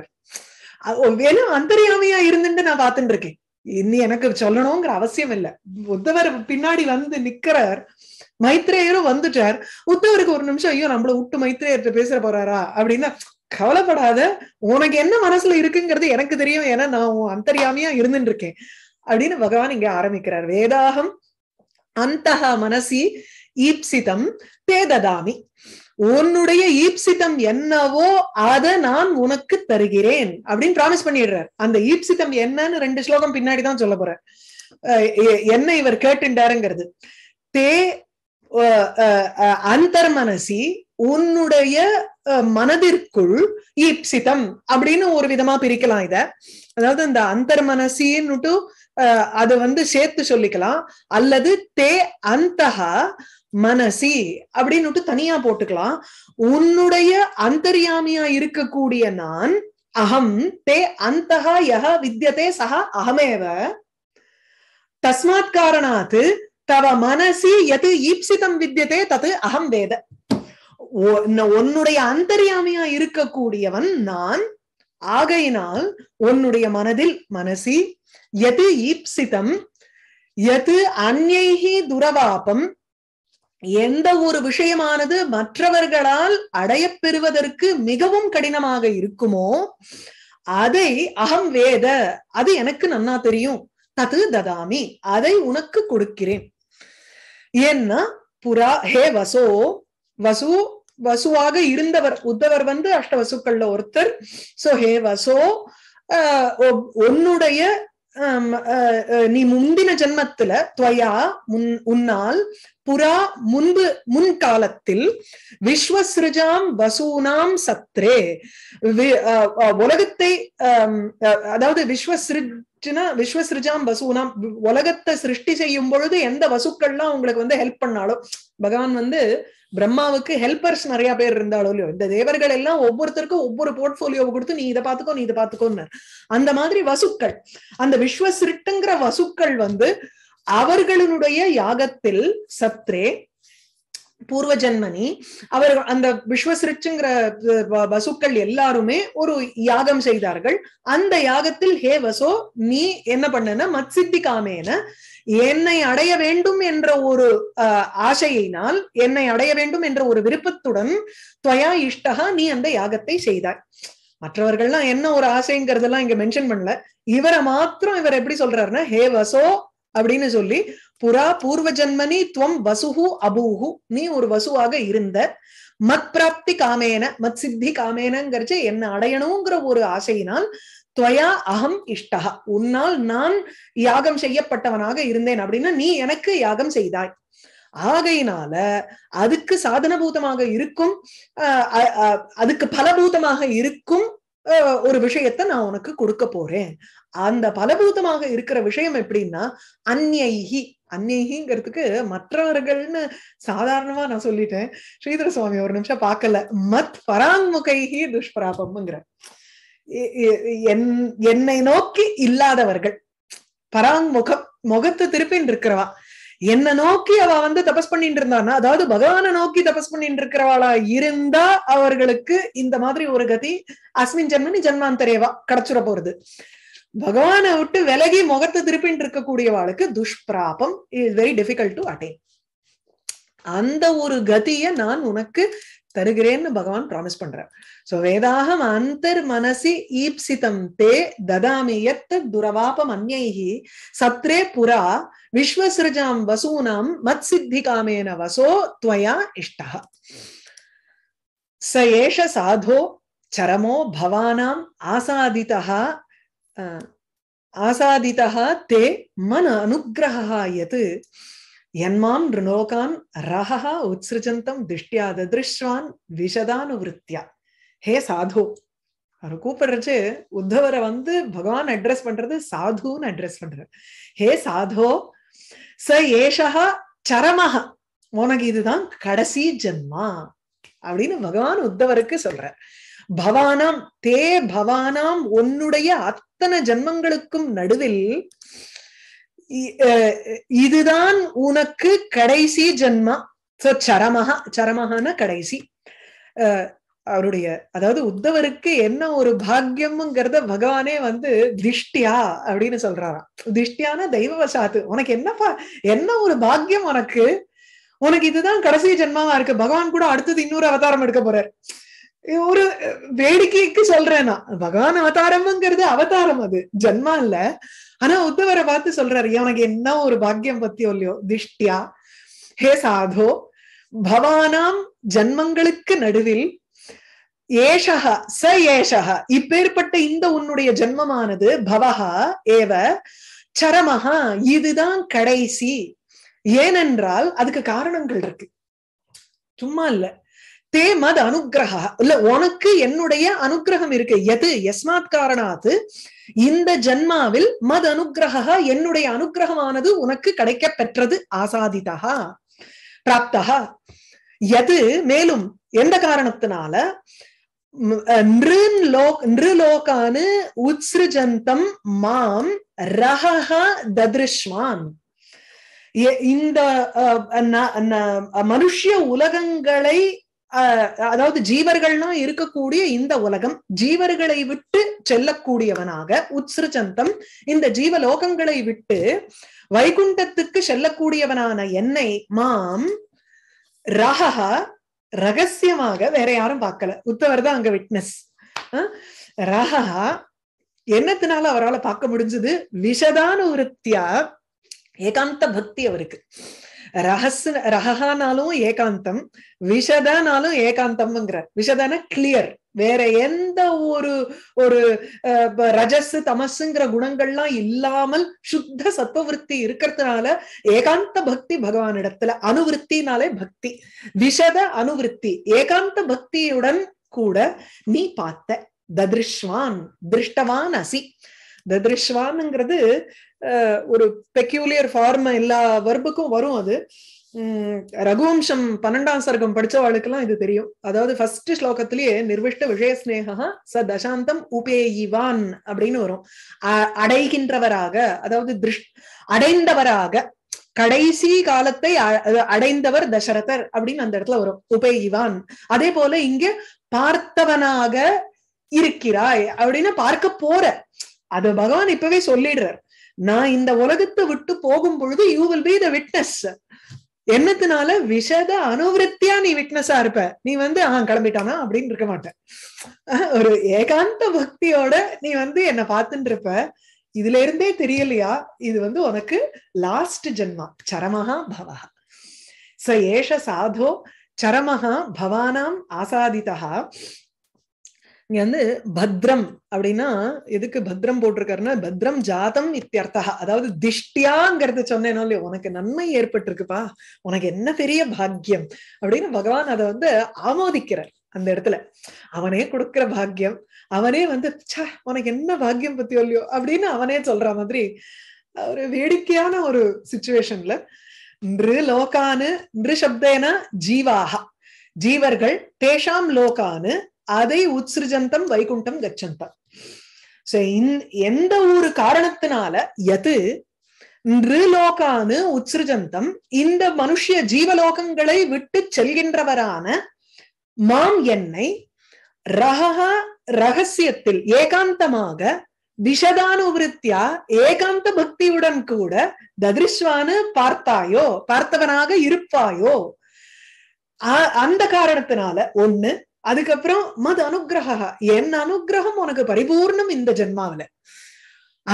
வெறும் அந்தரியாமையா இருந்துட்டு நான் பார்த்துட்டு இருக்கேன் இனி எனக்கு சொல்லணுங்கிற அவசியம் இல்லை புத்தவர் பின்னாடி வந்து நிக்கிறார் மைத்ரேயரும் வந்துட்டார் உத்தவருக்கு ஒரு நிமிஷம் ஐயோ நம்மள விட்டு மைத்ரேயர்கிட்ட பேசுற போறாரா அப்படின்னா கவலைப்படாத உனக்கு என்ன மனசுல இருக்குங்கிறது எனக்கு தெரியும் ஏன்னா நான் உன் அந்தரியாமையா இருந்துட்டு இருக்கேன் அப்படின்னு பகவான் இங்க ஆரம்பிக்கிறார் வேதாகம் அந்த மனசி ஈப்சிதம் தேததாமி உன்னுடைய ஈப்சிதம் என்னவோ அத நான் உனக்கு தருகிறேன் அப்படின்னு ப்ராமிஸ் பண்ணிடுறார் அந்த ஈப்சிதம் என்னன்னு ரெண்டு ஸ்லோகம் பின்னாடி தான் சொல்ல போறார் என்ன இவர் கேட்டுண்டாருங்கிறது தே அந்தர் மனசி உன்னுடைய மனதிற்குள் ஈப்சிதம் அப்படின்னு ஒரு விதமா பிரிக்கலாம் இத அதாவது இந்த அந்தர் அது வந்து சேர்த்து சொல்லிக்கலாம் அல்லது தே அந்தஹா மனசி அப்படின்னுட்டு தனியா போட்டுக்கலாம் உன்னுடைய அந்தர்யாமியா இருக்கக்கூடிய நான் அகம் தே அந்தஹா யக வித்தியதே சஹா அகமேவ தஸ்மாத் காரணாத்து தவ மனசி எது ஈப்சிதம் வித்தியதே தது அகம் வேத உன்னுடைய அந்தரியாமையா இருக்கக்கூடியவன் நான் ஆகையினால் உன்னுடைய மனதில் மனசி எது ஈப்சிதம் எது அந்நைகி துரவாபம் எந்த ஒரு விஷயமானது மற்றவர்களால் அடையப்பெறுவதற்கு மிகவும் கடினமாக இருக்குமோ அதை அகம் வேத அது எனக்கு நன்னா தெரியும் தது ததாமி அதை உனக்கு கொடுக்கிறேன் ஏன்னா புறா ஹே வசோ வசு வசுவாக இருந்தவர் உத்தவர் வந்து அஷ்ட வசுக்கள்ல ஒருத்தர் சோ ஹே வசோ உன்னுடைய நீ முந்தின ஜென்மத்துல துவயா முன் உன்னால் புறா முன்பு முன் காலத்தில் விஸ்வசிருஜாம் வசூனாம் சத்ரே உலகத்தை அதாவது விஸ்வசிரு சின்ன விஸ்வசிருஜாம் வசூனாம் உலகத்தை சிருஷ்டி செய்யும் பொழுது எந்த வசுக்கள்லாம் உங்களுக்கு வந்து ஹெல்ப் பண்ணாலும் பகவான் வந்து பிரம்மாவுக்கு ஹெல்பர்ஸ் நிறைய பேர் இருந்தாலும் இல்லையோ இந்த தேவர்கள் எல்லாம் ஒவ்வொருத்தருக்கும் ஒவ்வொரு போர்ட்போலியோவை கொடுத்து நீ இதை பாத்துக்கோ நீ இதை பாத்துக்கோன்னு அந்த மாதிரி வசுக்கள் அந்த விஸ்வசிருட்டுங்கிற வசுக்கள் வந்து அவர்களுடைய யாகத்தில் சத்ரே பூர்வ ஜென்மனி அவர் அந்த விஸ்வசிருச்சுங்கிற வசுக்கள் எல்லாருமே ஒரு யாகம் செய்தார்கள் அந்த யாகத்தில் ஹே வசோ நீ என்ன பண்ணன மத்சித்தி காமேன என்னை அடைய வேண்டும் என்ற ஒரு ஆசையினால் என்னை அடைய வேண்டும் என்ற ஒரு விருப்பத்துடன் துவயா இஷ்டகா நீ அந்த யாகத்தை செய்தாய் மற்றவர்கள்லாம் என்ன ஒரு ஆசைங்கிறதெல்லாம் இங்க மென்ஷன் பண்ணல இவரை மாத்திரம் இவர் எப்படி சொல்றாருன்னா ஹே வசோ அப்படின்னு சொல்லி புறா பூர்வ ஜன்மனி துவம் வசுகு அபூஹு நீ ஒரு வசுவாக இருந்த மத் பிராப்தி காமேன மத் சித்தி காமேனங்கிறச்சு என்ன அடையணுங்கிற ஒரு ஆசையினால் துவயா அகம் இஷ்டா உன்னால் நான் யாகம் செய்யப்பட்டவனாக இருந்தேன் அப்படின்னா நீ எனக்கு யாகம் செய்தாய் ஆகையினால அதுக்கு சாதனபூதமாக இருக்கும் அதுக்கு பலபூதமாக இருக்கும் ஒரு விஷயத்தை நான் உனக்கு கொடுக்க போறேன் அந்த பலபூதமாக இருக்கிற விஷயம் எப்படின்னா அந்நைகி அந்நேகிங்கிறதுக்கு மற்றவர்கள்னு சாதாரணமா நான் சொல்லிட்டேன் ஸ்ரீதர சுவாமி ஒரு நிமிஷம் பார்க்கல மத் பராங்முகைஹி துஷ்பிராபம்ங்கிற என்னை நோக்கி இல்லாதவர்கள் பராங்முகம் முகத்தை திருப்பின்னு இருக்கிறவா என்ன நோக்கி அவ வந்து தபஸ் பண்ணிட்டு இருந்தானா அதாவது பகவான நோக்கி தபஸ் பண்ணிட்டு இருக்கிறவாளா இருந்தா அவர்களுக்கு இந்த மாதிரி ஒரு கதி அஸ்மின் ஜென்மனி ஜென்மாந்தரேவா கிடைச்சுட போறது பகவானை விட்டு விலகி முகத்தை திருப்பின்னு இருக்கக்கூடியவாளுக்கு துஷ்பிராபம் is very difficult to attain அந்த ஒரு கதிய நான் உனக்கு தருகிறேன்னு பகவான் ப்ராமிஸ் பண்றார் சோ வேதாகம் அந்தர் மனசி ஈப்சிதம் தே ததாமி எத் துரவாபம் அந்நைகி சத்ரே புரா விஸ்வசிருஜாம் வசூனாம் மத் சித்தி காமேன வசோ துவயா இஷ்டா ச ஏஷ சாதோ சரமோ பவானாம் ஆசாதிதா ஆசாதிதா தே மன அனுகிரகா யத் யன்மாம் ருணோகான் ரஹஹா உத்ஸிருஜந்தம் திஷ்டியா ததிருஷ்வான் விஷதானுவிருத்தியா ஹே சாது அவர் கூப்பிடுறது உத்தவரை வந்து பகவான் அட்ரஸ் பண்றது சாதுன்னு அட்ரஸ் பண்றது ஹே சாதோ ச ஏஷா சரமஹ உனக்கு இதுதான் கடைசி ஜென்மா அப்படின்னு பகவான் உத்தவருக்கு சொல்ற பவானாம் தே பவானாம் உன்னுடைய அத்தனை ஜென்மங்களுக்கும் நடுவில் இதுதான் உனக்கு கடைசி ஜென்மா சோ சரமகா சரமகான கடைசி அவருடைய அதாவது உத்தவருக்கு என்ன ஒரு பாக்கியம்ங்கிறத பகவானே வந்து திருஷ்டியா அப்படின்னு சொல்றாராம் திருஷ்டியான தெய்வவசாத்து உனக்கு என்னப்பா என்ன ஒரு பாக்கியம் உனக்கு உனக்கு இதுதான் கடைசி ஜென்மாவா இருக்கு பகவான் கூட அடுத்தது இன்னொரு அவதாரம் எடுக்க போறாரு ஒரு வேடிக்கைக்கு சொல்றேன் நான் பகவான் அவதாரம்ங்கிறது அவதாரம் அது ஜன்மா இல்ல ஆனா உத்தவரை பார்த்து சொல்றாரு உனக்கு என்ன ஒரு பாக்கியம் பத்தியோ இல்லையோ திஷ்டியா ஹே சாதோ பவானாம் ஜன்மங்களுக்கு நடுவில் ஏஷக ச ஏஷக இப்பேற்பட்ட இந்த உன்னுடைய ஜென்மமானது பவஹா ஏவ சரமஹா இதுதான் கடைசி ஏனென்றால் அதுக்கு காரணங்கள் இருக்கு சும்மா இல்லை தே மத் அனுகிரக இல்ல உனக்கு என்னுடைய அனுகிரகம் இருக்கு எது எஸ்மாத் காரணாது இந்த ஜன்மாவில் மத் அனுகிரக என்னுடைய அனுகிரகமானது உனக்கு கிடைக்க பெற்றது ஆசாதிதா பிராப்தா எது மேலும் எந்த காரணத்தினால நிருலோகானு உத்ஸ்ருஜந்தம் மாம் ரஹஹ ததிருஷ்வான் இந்த மனுஷ உலகங்களை அதாவது ஜீவர்கள்னா இருக்கக்கூடிய இந்த உலகம் ஜீவர்களை விட்டு செல்லக்கூடியவனாக உத்ஸ்ருச்சந்தம் இந்த ஜீவலோகங்களை விட்டு வைகுண்டத்துக்கு செல்லக்கூடியவனான என்னை மாம் ரகா ரகசியமாக வேற யாரும் பார்க்கல உத்தவர் தான் அங்க விட்னஸ் ரகா என்னத்தினால அவரால் பார்க்க முடிஞ்சது விஷதானு விருத்தியா ஏகாந்த பக்தி அவருக்கு ரகச ரகஹானாலும் ஏகாந்தம் விஷதானாலும் ஏகாந்தம்ங்கிறார் விஷதான கிளியர் வேற எந்த ஒரு ஒரு ரஜஸ் தமசுங்கிற குணங்கள்லாம் இல்லாமல் சுத்த சத்வவிருத்தி இருக்கிறதுனால ஏகாந்த பக்தி பகவானிடத்துல அனுவிருத்தினாலே பக்தி விஷத அனுவிருத்தி ஏகாந்த பக்தியுடன் கூட நீ பார்த்த ததிருஷ்வான் திருஷ்டவான் அசி ததிருஷ்வான்ங்கிறது ஒரு பெக்யூலியர் ஃபார்ம் எல்லா வர்புக்கும் வரும் அது ரகுவம்சம் பன்னெண்டாம் சர்க்கம் படிச்சவாளுக்கெல்லாம் இது தெரியும் அதாவது ஃபர்ஸ்ட் ஸ்லோகத்திலேயே நிர்விஷ்ட விஷய ஸ்னேகா ச தசாந்தம் உபேயிவான் அப்படின்னு வரும் அடைகின்றவராக அதாவது திருஷ் அடைந்தவராக கடைசி காலத்தை அடைந்தவர் தசரதர் அப்படின்னு அந்த இடத்துல வரும் உபேயிவான் அதே போல இங்க பார்த்தவனாக இருக்கிறாய் அப்படின்னு பார்க்க போற அது பகவான் இப்பவே சொல்லிடுறார் நான் இந்த உலகத்தை விட்டு போகும் பொழுது you will be the witness என்னத்தினால விஷத அனுவிருத்தியா நீ விட்னஸா இருப்ப நீ வந்து ஆஹ் கிளம்பிட்டானா அப்படின்னு இருக்க மாட்டேன் ஒரு ஏகாந்த பக்தியோட நீ வந்து என்ன பார்த்துட்டு இருப்ப இதுல இருந்தே தெரியலையா இது வந்து உனக்கு லாஸ்ட் ஜென்மா சரமஹா பவா ச ஏஷ சாதோ சரமஹா பவானாம் ஆசாதிதா இங்க வந்து பத்ரம் அப்படின்னா எதுக்கு பத்ரம் போட்டிருக்காருன்னா பத்ரம் ஜாதம் இத்தியர்த்தா அதாவது திஷ்டியாங்கிறத சொன்னேனோ இல்லையோ உனக்கு நன்மை ஏற்பட்டிருக்குப்பா உனக்கு என்ன பெரிய பாக்கியம் அப்படின்னு பகவான் அதை வந்து ஆமோதிக்கிறார் அந்த இடத்துல அவனே கொடுக்கிற பாக்கியம் அவனே வந்து உனக்கு என்ன பாக்கியம் பத்தி இல்லையோ அப்படின்னு அவனே சொல்ற மாதிரி ஒரு வேடிக்கையான ஒரு சுச்சுவேஷன்ல நிரு லோகானு நிரு சப்தேனா ஜீவாகா ஜீவர்கள் தேஷாம் லோகானு அதை உத்ஸ்ருஜந்தம் வைகுண்டம் கச்சந்தம் சோ எந்த ஒரு காரணத்தினால எது நிருலோகானு உத்ஸ்ருஜந்தம் இந்த மனுஷிய ஜீவலோகங்களை விட்டு செல்கின்றவரான மாம் என்னை ரகஹ ரகசியத்தில் ஏகாந்தமாக விஷதானுவிருத்தியா ஏகாந்த பக்தியுடன் கூட ததிர்ஷ்வானு பார்த்தாயோ பார்த்தவனாக இருப்பாயோ அந்த காரணத்தினால ஒண்ணு அதுக்கப்புறம் மத அனுகிரகா என் அனுகிரகம் உனக்கு பரிபூர்ணம் இந்த ஜென்மாவில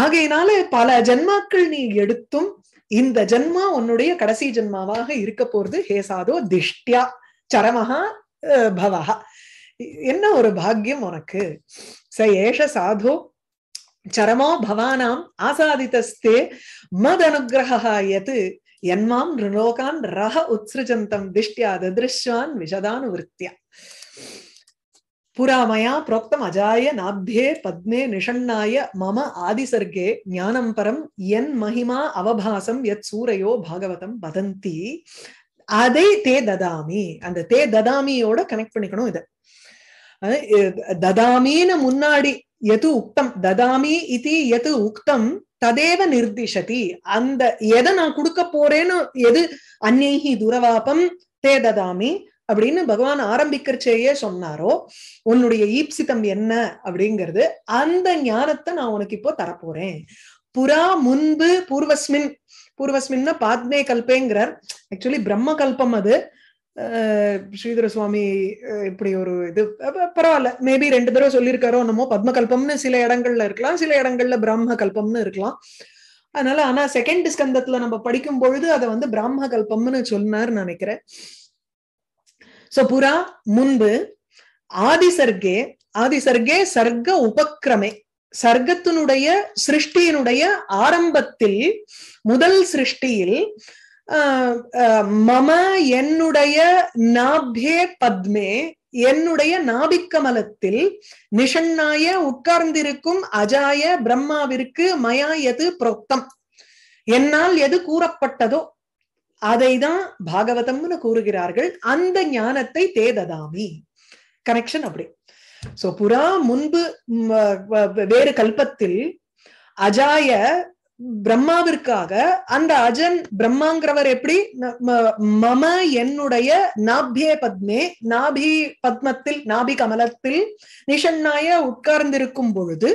ஆகையினால பல ஜென்மாக்கள் நீ எடுத்தும் இந்த ஜென்மா உன்னுடைய கடைசி ஜென்மாவாக இருக்க போறது ஹே சாதோ திஷ்டியா சரமஹா பவஹா என்ன ஒரு பாக்கியம் உனக்கு ச ஏஷ சாதோ சரமோ பவானாம் ஆசாதித்தஸ்தே மத அனுகிரகா எது என்மாம் நிருலோகான் ரஹ உத்ஸிருஜந்தம் திஷ்டியா ததிருஷ்வான் விருத்தியா पुरा புரோக்தம் அஜாய நாப்தே பத்மே நிஷண்ணாய மம मम ஞானம் பரம் என் மகிமா அவபாசம் எத் சூரையோ பாகவதம் வதந்தி அதை தே ததாமி அந்த தே ததாமியோட கனெக்ட் பண்ணிக்கணும் இது ததாமின்னு முன்னாடி எது உக்தம் ததாமி இது எது உக்தம் ததேவ நிர்திஷதி அந்த எதை நான் கொடுக்க போறேன்னு எது அந்நேகி துரவாபம் தே ததாமி அப்படின்னு பகவான் ஆரம்பிக்கிறச்சேயே சொன்னாரோ உன்னுடைய ஈப்சிதம் என்ன அப்படிங்கிறது அந்த ஞானத்தை நான் உனக்கு இப்போ தரப்போறேன் புறா முன்பு பூர்வஸ்மின் பூர்வஸ்மின்னா பாத்மே கல்பேங்கிறார் ஆக்சுவலி பிரம்ம கல்பம் அது ஸ்ரீதர சுவாமி இப்படி ஒரு இது பரவாயில்ல மேபி ரெண்டு தடவை சொல்லியிருக்காரோ என்னமோ பத்மகல்பம்னு சில இடங்கள்ல இருக்கலாம் சில இடங்கள்ல பிரம்ம கல்பம்னு இருக்கலாம் அதனால ஆனா செகண்ட் ஸ்கந்தத்துல நம்ம படிக்கும் பொழுது அதை வந்து பிராம கல்பம்னு சொன்னார் நினைக்கிறேன் சோ ಪುರಾ முன்பு ஆதி சர்க்கே ஆதி சர்க்கே சர்க்க உபக்ரமே சர்க்கத்தினுடைய சிருஷ்டியினுடைய ஆரம்பத்தில் முதல் சிருஷ்டியில் மம என்னுடைய நாபே பத்மே என்னுடைய நாபிக்கமலத்தில் நிஷண்ணாய உட்கார்ந்திருக்கும் அஜாய பிரம்மாவிற்கு மயா எது புரோக்தம் என்னால் எது கூறப்பட்டதோ அதைதான் பாகவதம்னு கூறுகிறார்கள் அந்த ஞானத்தை தேததாமி கனெக்ஷன் அப்படி சோ புறா முன்பு வேறு கல்பத்தில் அஜாய பிரம்மாவிற்காக அந்த அஜன் பிரம்மாங்கிறவர் எப்படி மம என்னுடைய நாபியே பத்மே நாபி பத்மத்தில் நாபி கமலத்தில் நிஷன்னாய உட்கார்ந்திருக்கும் பொழுது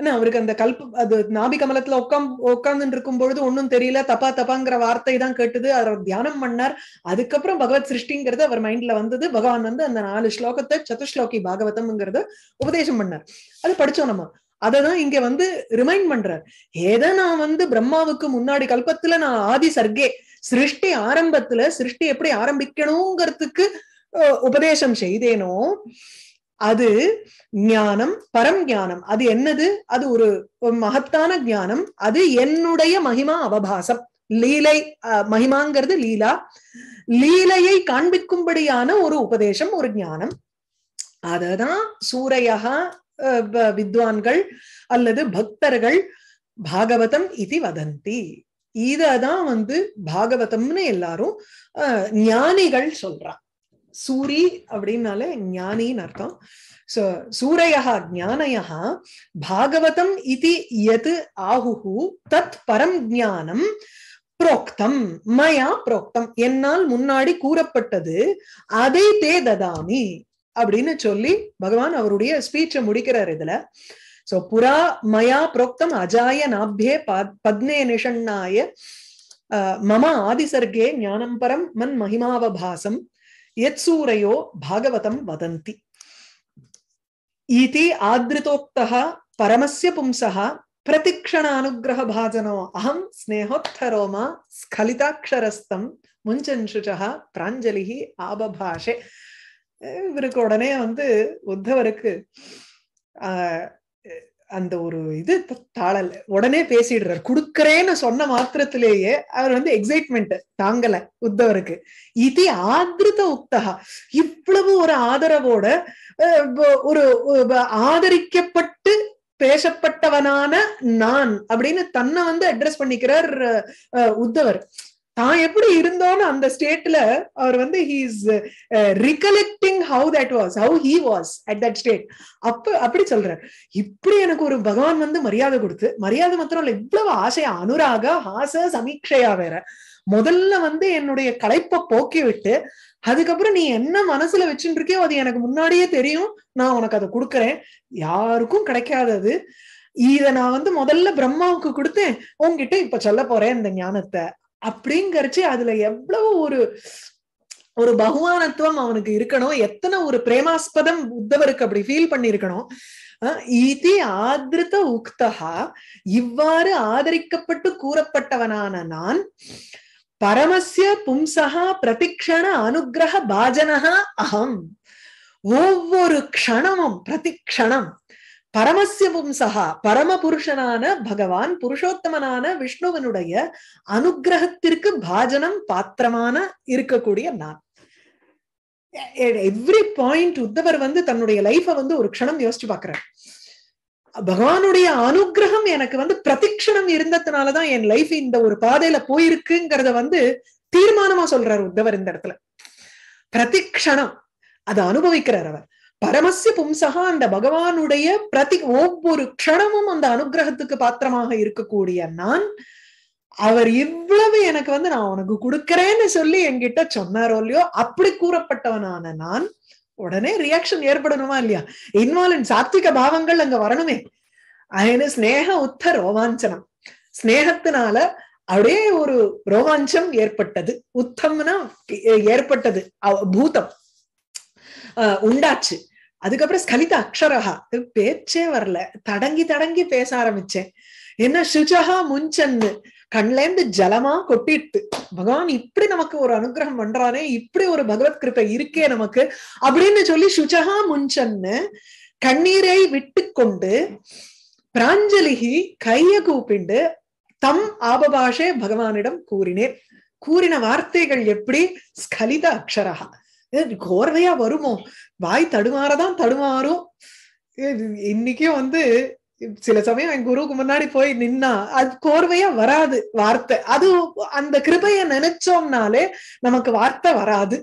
என்ன அவருக்கு அந்த கல்ப அது நாபி கமலத்துல உட்காம் உட்கார்ந்துட்டு இருக்கும் பொழுது ஒன்னும் தெரியல தப்பா தப்பாங்கிற வார்த்தை தான் கேட்டது அவர் தியானம் பண்ணார் அதுக்கப்புறம் பகவத் சிருஷ்டிங்கிறது அவர் மைண்ட்ல வந்தது பகவான் வந்து அந்த நாலு ஸ்லோகத்தை சதுஸ்லோகி பாகவதம்ங்கிறது உபதேசம் பண்ணார் அது படிச்சோம் நம்ம அததான் இங்க வந்து ரிமைண்ட் பண்றார் ஏதோ நான் வந்து பிரம்மாவுக்கு முன்னாடி கல்பத்துல நான் ஆதி சர்க்கே சிருஷ்டி ஆரம்பத்துல சிருஷ்டி எப்படி ஆரம்பிக்கணுங்கிறதுக்கு உபதேசம் செய்தேனோ அது ஞானம் பரம் ஞானம் அது என்னது அது ஒரு மகத்தான ஞானம் அது என்னுடைய மகிமா அவபாசம் லீலை மகிமாங்கிறது லீலா லீலையை காண்பிக்கும்படியான ஒரு உபதேசம் ஒரு ஞானம் அததான் சூரையகா வித்வான்கள் அல்லது பக்தர்கள் பாகவதம் இது வதந்தி இததான் வந்து பாகவதம்னு எல்லாரும் ஞானிகள் சொல்றான் சூரி அப்படின்னாலே ஞானின்னு அர்த்தம் சோ சூரையா ஜானயா பாகவதம் இது எது ஆகுஹு தத் பரம் ஜானம் புரோக்தம் மயா புரோக்தம் என்னால் முன்னாடி கூறப்பட்டது அதை தே ததாமி அப்படின்னு சொல்லி பகவான் அவருடைய ஸ்பீச்சை முடிக்கிறார் இதுல சோ புரா மயா புரோக்தம் அஜாய நாபியே பத்னே நிஷண்ணாய மம ஆதிசர்கே ஞானம் பரம் மன் மகிமாவபாசம் యత్సూరయో భాగవతం వదంతి ఇది ఆదృతోక్త పరమస్య పుంస ప్రతిక్షణ అనుగ్రహ భాజనో అహం స్నేహోత్తరోమ స్ఖలితాక్షరస్థం முஞ்சன்ஷுஜா பிராஞ்சலிஹி ஆபபாஷே இவருக்கு உடனே வந்து உத்தவருக்கு ஆஹ் அந்த ஒரு இது தாழல உடனே பேசிடுறாரு குடுக்கறேன்னு சொன்ன மாத்திரத்திலேயே அவர் வந்து எக்ஸைட்மெண்ட் தாங்கல உத்தவருக்கு இது ஆதிருத உத்தகா இவ்வளவு ஒரு ஆதரவோட ஒரு ஆதரிக்கப்பட்டு பேசப்பட்டவனான நான் அப்படின்னு தன்னை வந்து அட்ரஸ் பண்ணிக்கிறார் உத்தவர் தான் எப்படி இருந்தோன்னு அந்த ஸ்டேட்ல அவர் வந்து he's recollecting how that was how he was at that state அப்ப அப்படி சொல்றார் இப்படி எனக்கு ஒரு பகவான் வந்து மரியாதை கொடுத்து மரியாதை மாத்திரம் இல்ல இவ்வளவு ஆசையா அனுராக ஆச சமீட்சையா வேற முதல்ல வந்து என்னுடைய களைப்பை போக்கி விட்டு அதுக்கப்புறம் நீ என்ன மனசுல வச்சுட்டு இருக்கியோ அது எனக்கு முன்னாடியே தெரியும் நான் உனக்கு அதை கொடுக்குறேன் யாருக்கும் கிடைக்காதது இத நான் வந்து முதல்ல பிரம்மாவுக்கு கொடுத்தேன் உங்ககிட்ட இப்ப சொல்ல போறேன் இந்த ஞானத்தை அப்படிங்கறச்சு அதுல எவ்வளவு ஒரு ஒரு பகுமானத்துவம் அவனுக்கு இருக்கணும் எத்தனை ஒரு பிரேமாஸ்பதம் உத்தவருக்கு அப்படி ஃபீல் பண்ணிருக்கணும் இதி ஆதிருத உக்தா இவ்வாறு ஆதரிக்கப்பட்டு கூறப்பட்டவனான நான் பரமசிய பும்சகா பிரதிக்ஷண அனுகிரக பாஜனகா அகம் ஒவ்வொரு க்ஷணமும் பிரதிக்ஷணம் பரமசியவும் சகா பரமபுருஷனான பகவான் புருஷோத்தமனான விஷ்ணுவனுடைய அனுகிரகத்திற்கு பாஜனம் பாத்திரமான இருக்கக்கூடிய நான் எவ்ரி பாயிண்ட் உத்தவர் வந்து தன்னுடைய லைஃப வந்து ஒரு க்ஷணம் யோசிச்சு பாக்குறார் பகவானுடைய அனுகிரகம் எனக்கு வந்து பிரதிக்ஷணம் இருந்ததுனாலதான் என் லைஃப் இந்த ஒரு பாதையில போயிருக்குங்கிறத வந்து தீர்மானமா சொல்றாரு உத்தவர் இந்த இடத்துல பிரதிக்ஷணம் அதை அனுபவிக்கிறார் அவர் பரமசிய பும்சகா அந்த பகவானுடைய பிரதி ஒவ்வொரு க்ஷணமும் அந்த அனுகிரகத்துக்கு பாத்திரமாக இருக்கக்கூடிய நான் அவர் இவ்வளவு எனக்கு வந்து நான் உனக்கு கொடுக்கறேன்னு சொல்லி என்கிட்ட சொன்னாரோ இல்லையோ அப்படி கூறப்பட்டவனான நான் உடனே ரியாக்ஷன் ஏற்படணுமா இல்லையா இன்வால்வ் சாத்விக பாவங்கள் அங்க வரணுமே அயனு ஸ்னேக உத்த ரோமாஞ்சனம் ஸ்னேகத்தினால அப்படியே ஒரு ரோமாஞ்சம் ஏற்பட்டது உத்தம்னா ஏற்பட்டது பூதம் உண்டாச்சு அதுக்கப்புறம் ஸ்கலித அக்ஷரஹா பேச்சே வரல தடங்கி தடங்கி பேச ஆரம்பிச்சேன் என்ன சுஜகா முன்சன்னு கண்லேந்து ஜலமா கொட்டிட்டு பகவான் இப்படி நமக்கு ஒரு அனுகிரகம் பண்றானே இப்படி ஒரு பகவத் கிருப்பை இருக்கே நமக்கு அப்படின்னு சொல்லி சுஜகா முன்சன்னு கண்ணீரை விட்டு கொண்டு பிராஞ்சலிகி கைய கூப்பிண்டு தம் ஆபபாஷே பகவானிடம் கூறினேன் கூறின வார்த்தைகள் எப்படி ஸ்கலித அக்ஷரஹா கோர்வையா வருமோ வாய் தடுமாறதான் தடுமாறும் இன்னைக்கே வந்து சில சமயம் என் குருவுக்கு முன்னாடி போய் நின்னா அது கோர்வையா வராது வார்த்தை அது அந்த கிருபைய நினைச்சோம்னாலே நமக்கு வார்த்தை வராது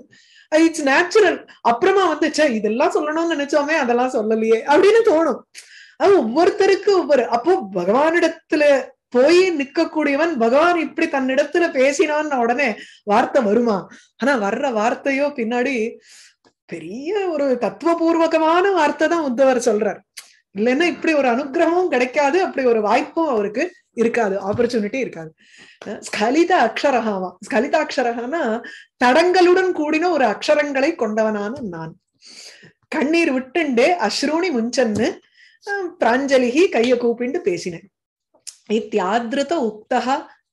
இட்ஸ் நேச்சுரல் அப்புறமா வந்து இதெல்லாம் சொல்லணும்னு நினைச்சோமே அதெல்லாம் சொல்லலையே அப்படின்னு தோணும் அது ஒவ்வொருத்தருக்கு ஒவ்வொரு அப்போ பகவானிடத்துல போய் நிக்கக்கூடியவன் பகவான் இப்படி தன்னிடத்துல பேசினான்னு உடனே வார்த்தை வருமா ஆனா வர்ற வார்த்தையோ பின்னாடி பெரிய ஒரு தத்துவபூர்வகமான வார்த்தை தான் உத்தவர் சொல்றார் இல்லைன்னா இப்படி ஒரு அனுகிரகமும் கிடைக்காது அப்படி ஒரு வாய்ப்பும் அவருக்கு இருக்காது ஆப்பர்ச்சுனிட்டி இருக்காது ஸ்கலித அக்ஷரகாவா ஸ்கலித அக்ஷரகானா தடங்களுடன் கூடின ஒரு அக்ஷரங்களை கொண்டவனான நான் கண்ணீர் விட்டுண்டே அஸ்ரூணி முஞ்சன்னு பிராஞ்சலிகி கையை கூப்பிண்டு பேசினேன் इत्यादृत उक्तः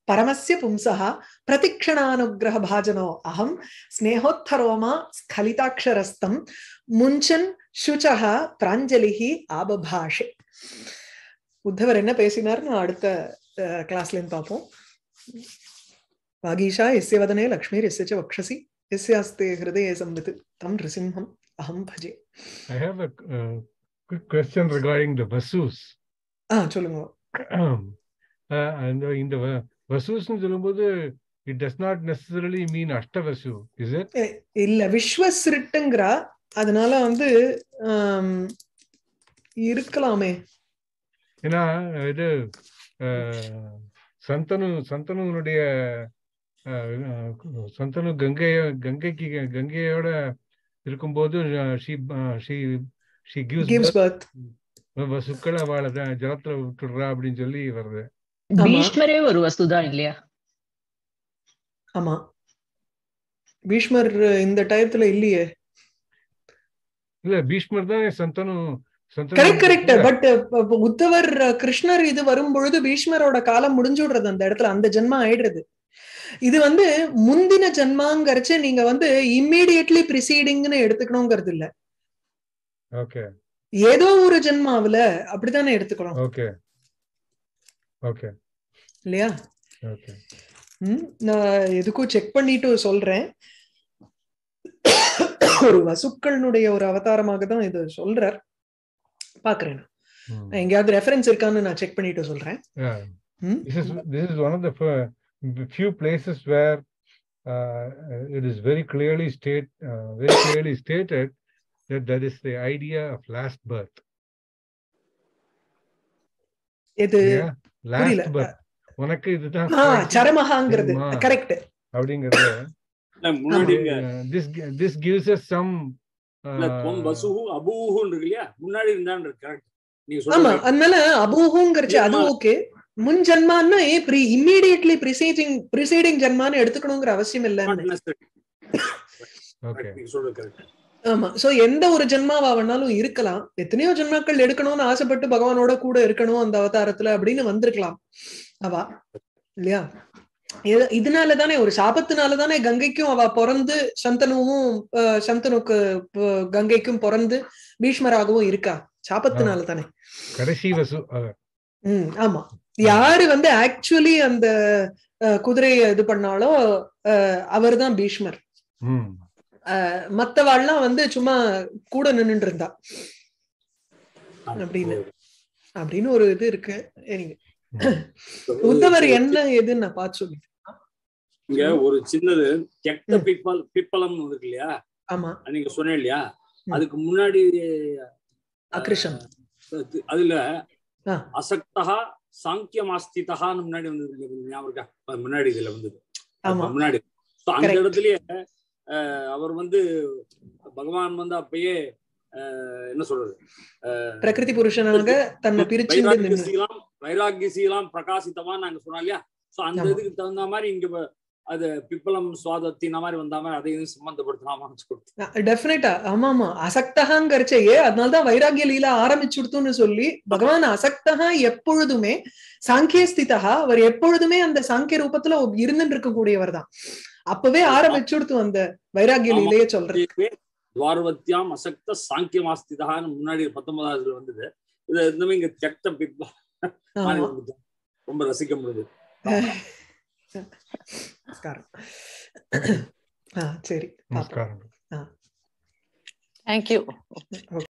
परमस्य पुंसः प्रतिक्षणानुग्रहभाजनो अहं स्नेहोत्थरोम स्खलिताक्षरस्तं मुञ्चन् शुचः प्राञ्जलिः आबभाषे உத்தவர் என்ன பேசினார்னு அடுத்த கிளாஸ்லேருந்து பார்ப்போம் வாகீஷா எஸ்ய வதனே லக்ஷ்மீர் எஸ்ய ச வக்ஷசி எஸ்ய அஸ்தே ஹிருதய சம்மித் தம் நிருசிம்ஹம் அஹம் பஜே I have a quick question regarding the Vasus ஆ சொல்லுங்க அந்த இந்த வசுன்னு சொல்லும்போது it does not necessarily mean Ashtavasu is it இல்ல விஸ்வசிருட்டுங்கிறா அதனால வந்து இருக்கலாமே ஏன்னா இது சந்தனு சந்தனுடைய சந்தனு கங்கைய கங்கைக்கு கங்கையோட இருக்கும்போது she she she gives birth வசுக்களை அவளை ஜலத்துல விட்டுடுறா அப்படின்னு சொல்லி வருது பீஷ்மரே ஒரு வசுதான் இல்லையா ஆமா பீஷ்மர் இந்த டயத்துல இல்லையே இல்ல பீஷ்மர் தான் கரெக்ட் கரெக்ட் பட் உத்தவர் கிருஷ்ணர் இது வரும்பொழுது பீஷ்மரோட காலம் முடிஞ்சு விடுறது அந்த இடத்துல அந்த ஜென்மா ஆயிடுறது இது வந்து முந்தின ஜென்மாங்கிறச்சு நீங்க வந்து இம்மீடியட்லி ப்ரிசீடிங்னு எடுத்துக்கணுங்கிறது இல்ல ஏதோ ஒரு ஜென்மாவில அப்படித்தானே எடுத்துக்கணும் ஓகே இல்லையா ஓகே நான் எதுக்கும் செக் பண்ணிட்டு சொல்றேன் ஒரு வசுக்கள்னுடைய ஒரு அவதாரமாக தான் இது சொல்றார் பாக்குறேன் நான் எங்கயாவது ரெஃபரன்ஸ் இருக்கான்னு நான் செக் பண்ணிட்டு சொல்றேன் this is one of the few very clearly stated idea last birth எது உனக்கு இதுதான் சரமஹாங்கிறது கரெக்ட் திஸ் கிவ்ஸ் சம் பசுஹு அபூஹுன்னு இருக்கு இல்லையா முன்னாடி அது ஓகே முன் ஏ ப்ரிசீடிங் எடுத்துக்கணுங்கிற அவசியம் இல்ல கரெக்ட் ஆமா சோ எந்த ஒரு ஜென்மாவா வேணாலும் இருக்கலாம் எத்தனையோ ஜென்மாக்கள் எடுக்கணும்னு ஆசைப்பட்டு பகவானோட கூட இருக்கணும் அந்த அவதாரத்துல அப்படின்னு வந்திருக்கலாம் அவா இல்லையா இதனால தானே ஒரு சாபத்தினால தானே கங்கைக்கும் அவ பிறந்து சந்தனுவும் சந்தனுக்கு கங்கைக்கும் பிறந்து பீஷ்மராகவும் இருக்கா சாபத்தினால தானே கடைசி உம் ஆமா யாரு வந்து ஆக்சுவலி அந்த குதிரையை இது பண்ணாலோ அவர் தான் பீஷ்மர் மத்தவாள்லாம் வந்து சும்மா கூட நின்னுட்டு இருந்தா அப்படின்னு அப்படின்னு ஒரு இது இருக்கு உத்தவர் என்ன எதுன்னு நான் பார்த்து சொல்லிட்டேன் இங்க ஒரு சின்னது கெட்ட பிப்பல் பிப்பலம் இருக்கு இல்லையா ஆமா நீங்க சொன்னேன் இல்லையா அதுக்கு முன்னாடி அக்ரிஷம் அதுல அசக்தா சாங்கியம் ஆஸ்திதான்னு முன்னாடி வந்து ஞாபகம் முன்னாடி இதுல வந்தது முன்னாடி அந்த இடத்துலயே அவர் வந்து பகவான் வந்து அப்பயே என்ன சொல்றது பிரகிருதி புருஷனாக தன்னை பிரிச்சு வைராகியசீலாம் பிரகாசித்தவான் நாங்க சொன்னோம் இல்லையா சோ அந்த இதுக்கு தகுந்த மாதிரி இங்க அது பிப்பலம் சுவாதத்தி இந்த மாதிரி வந்தாம அதையும் சம்பந்தப்படுத்தலாமான்னு சொல்லிட்டு டெஃபினட்டா ஆமா ஆமா அசக்தகாங்கிறச்சையே அதனாலதான் வைராகிய லீலா ஆரம்பிச்சுடுத்துன்னு சொல்லி பகவான் அசக்தகா எப்பொழுதுமே சாங்கிய ஸ்திதா அவர் எப்பொழுதுமே அந்த சாங்கிய ரூபத்துல இருந்துட்டு இருக்கக்கூடியவர் தான் அப்பவே ஆரம்பிச்சுடுத்து அந்த வைராகிய லீலையே சொல்றேன் துவார்வத்தியாம் அசக்த சாங்கியமாஸ்திதான்னு முன்னாடி பத்தொன்பதாவது வந்தது இது இன்னுமே இங்க தெட்ட பிப்பா ரொம்ப ரசிக்க முடியுது நமஸ்காரம் சரி தேங்க்யூ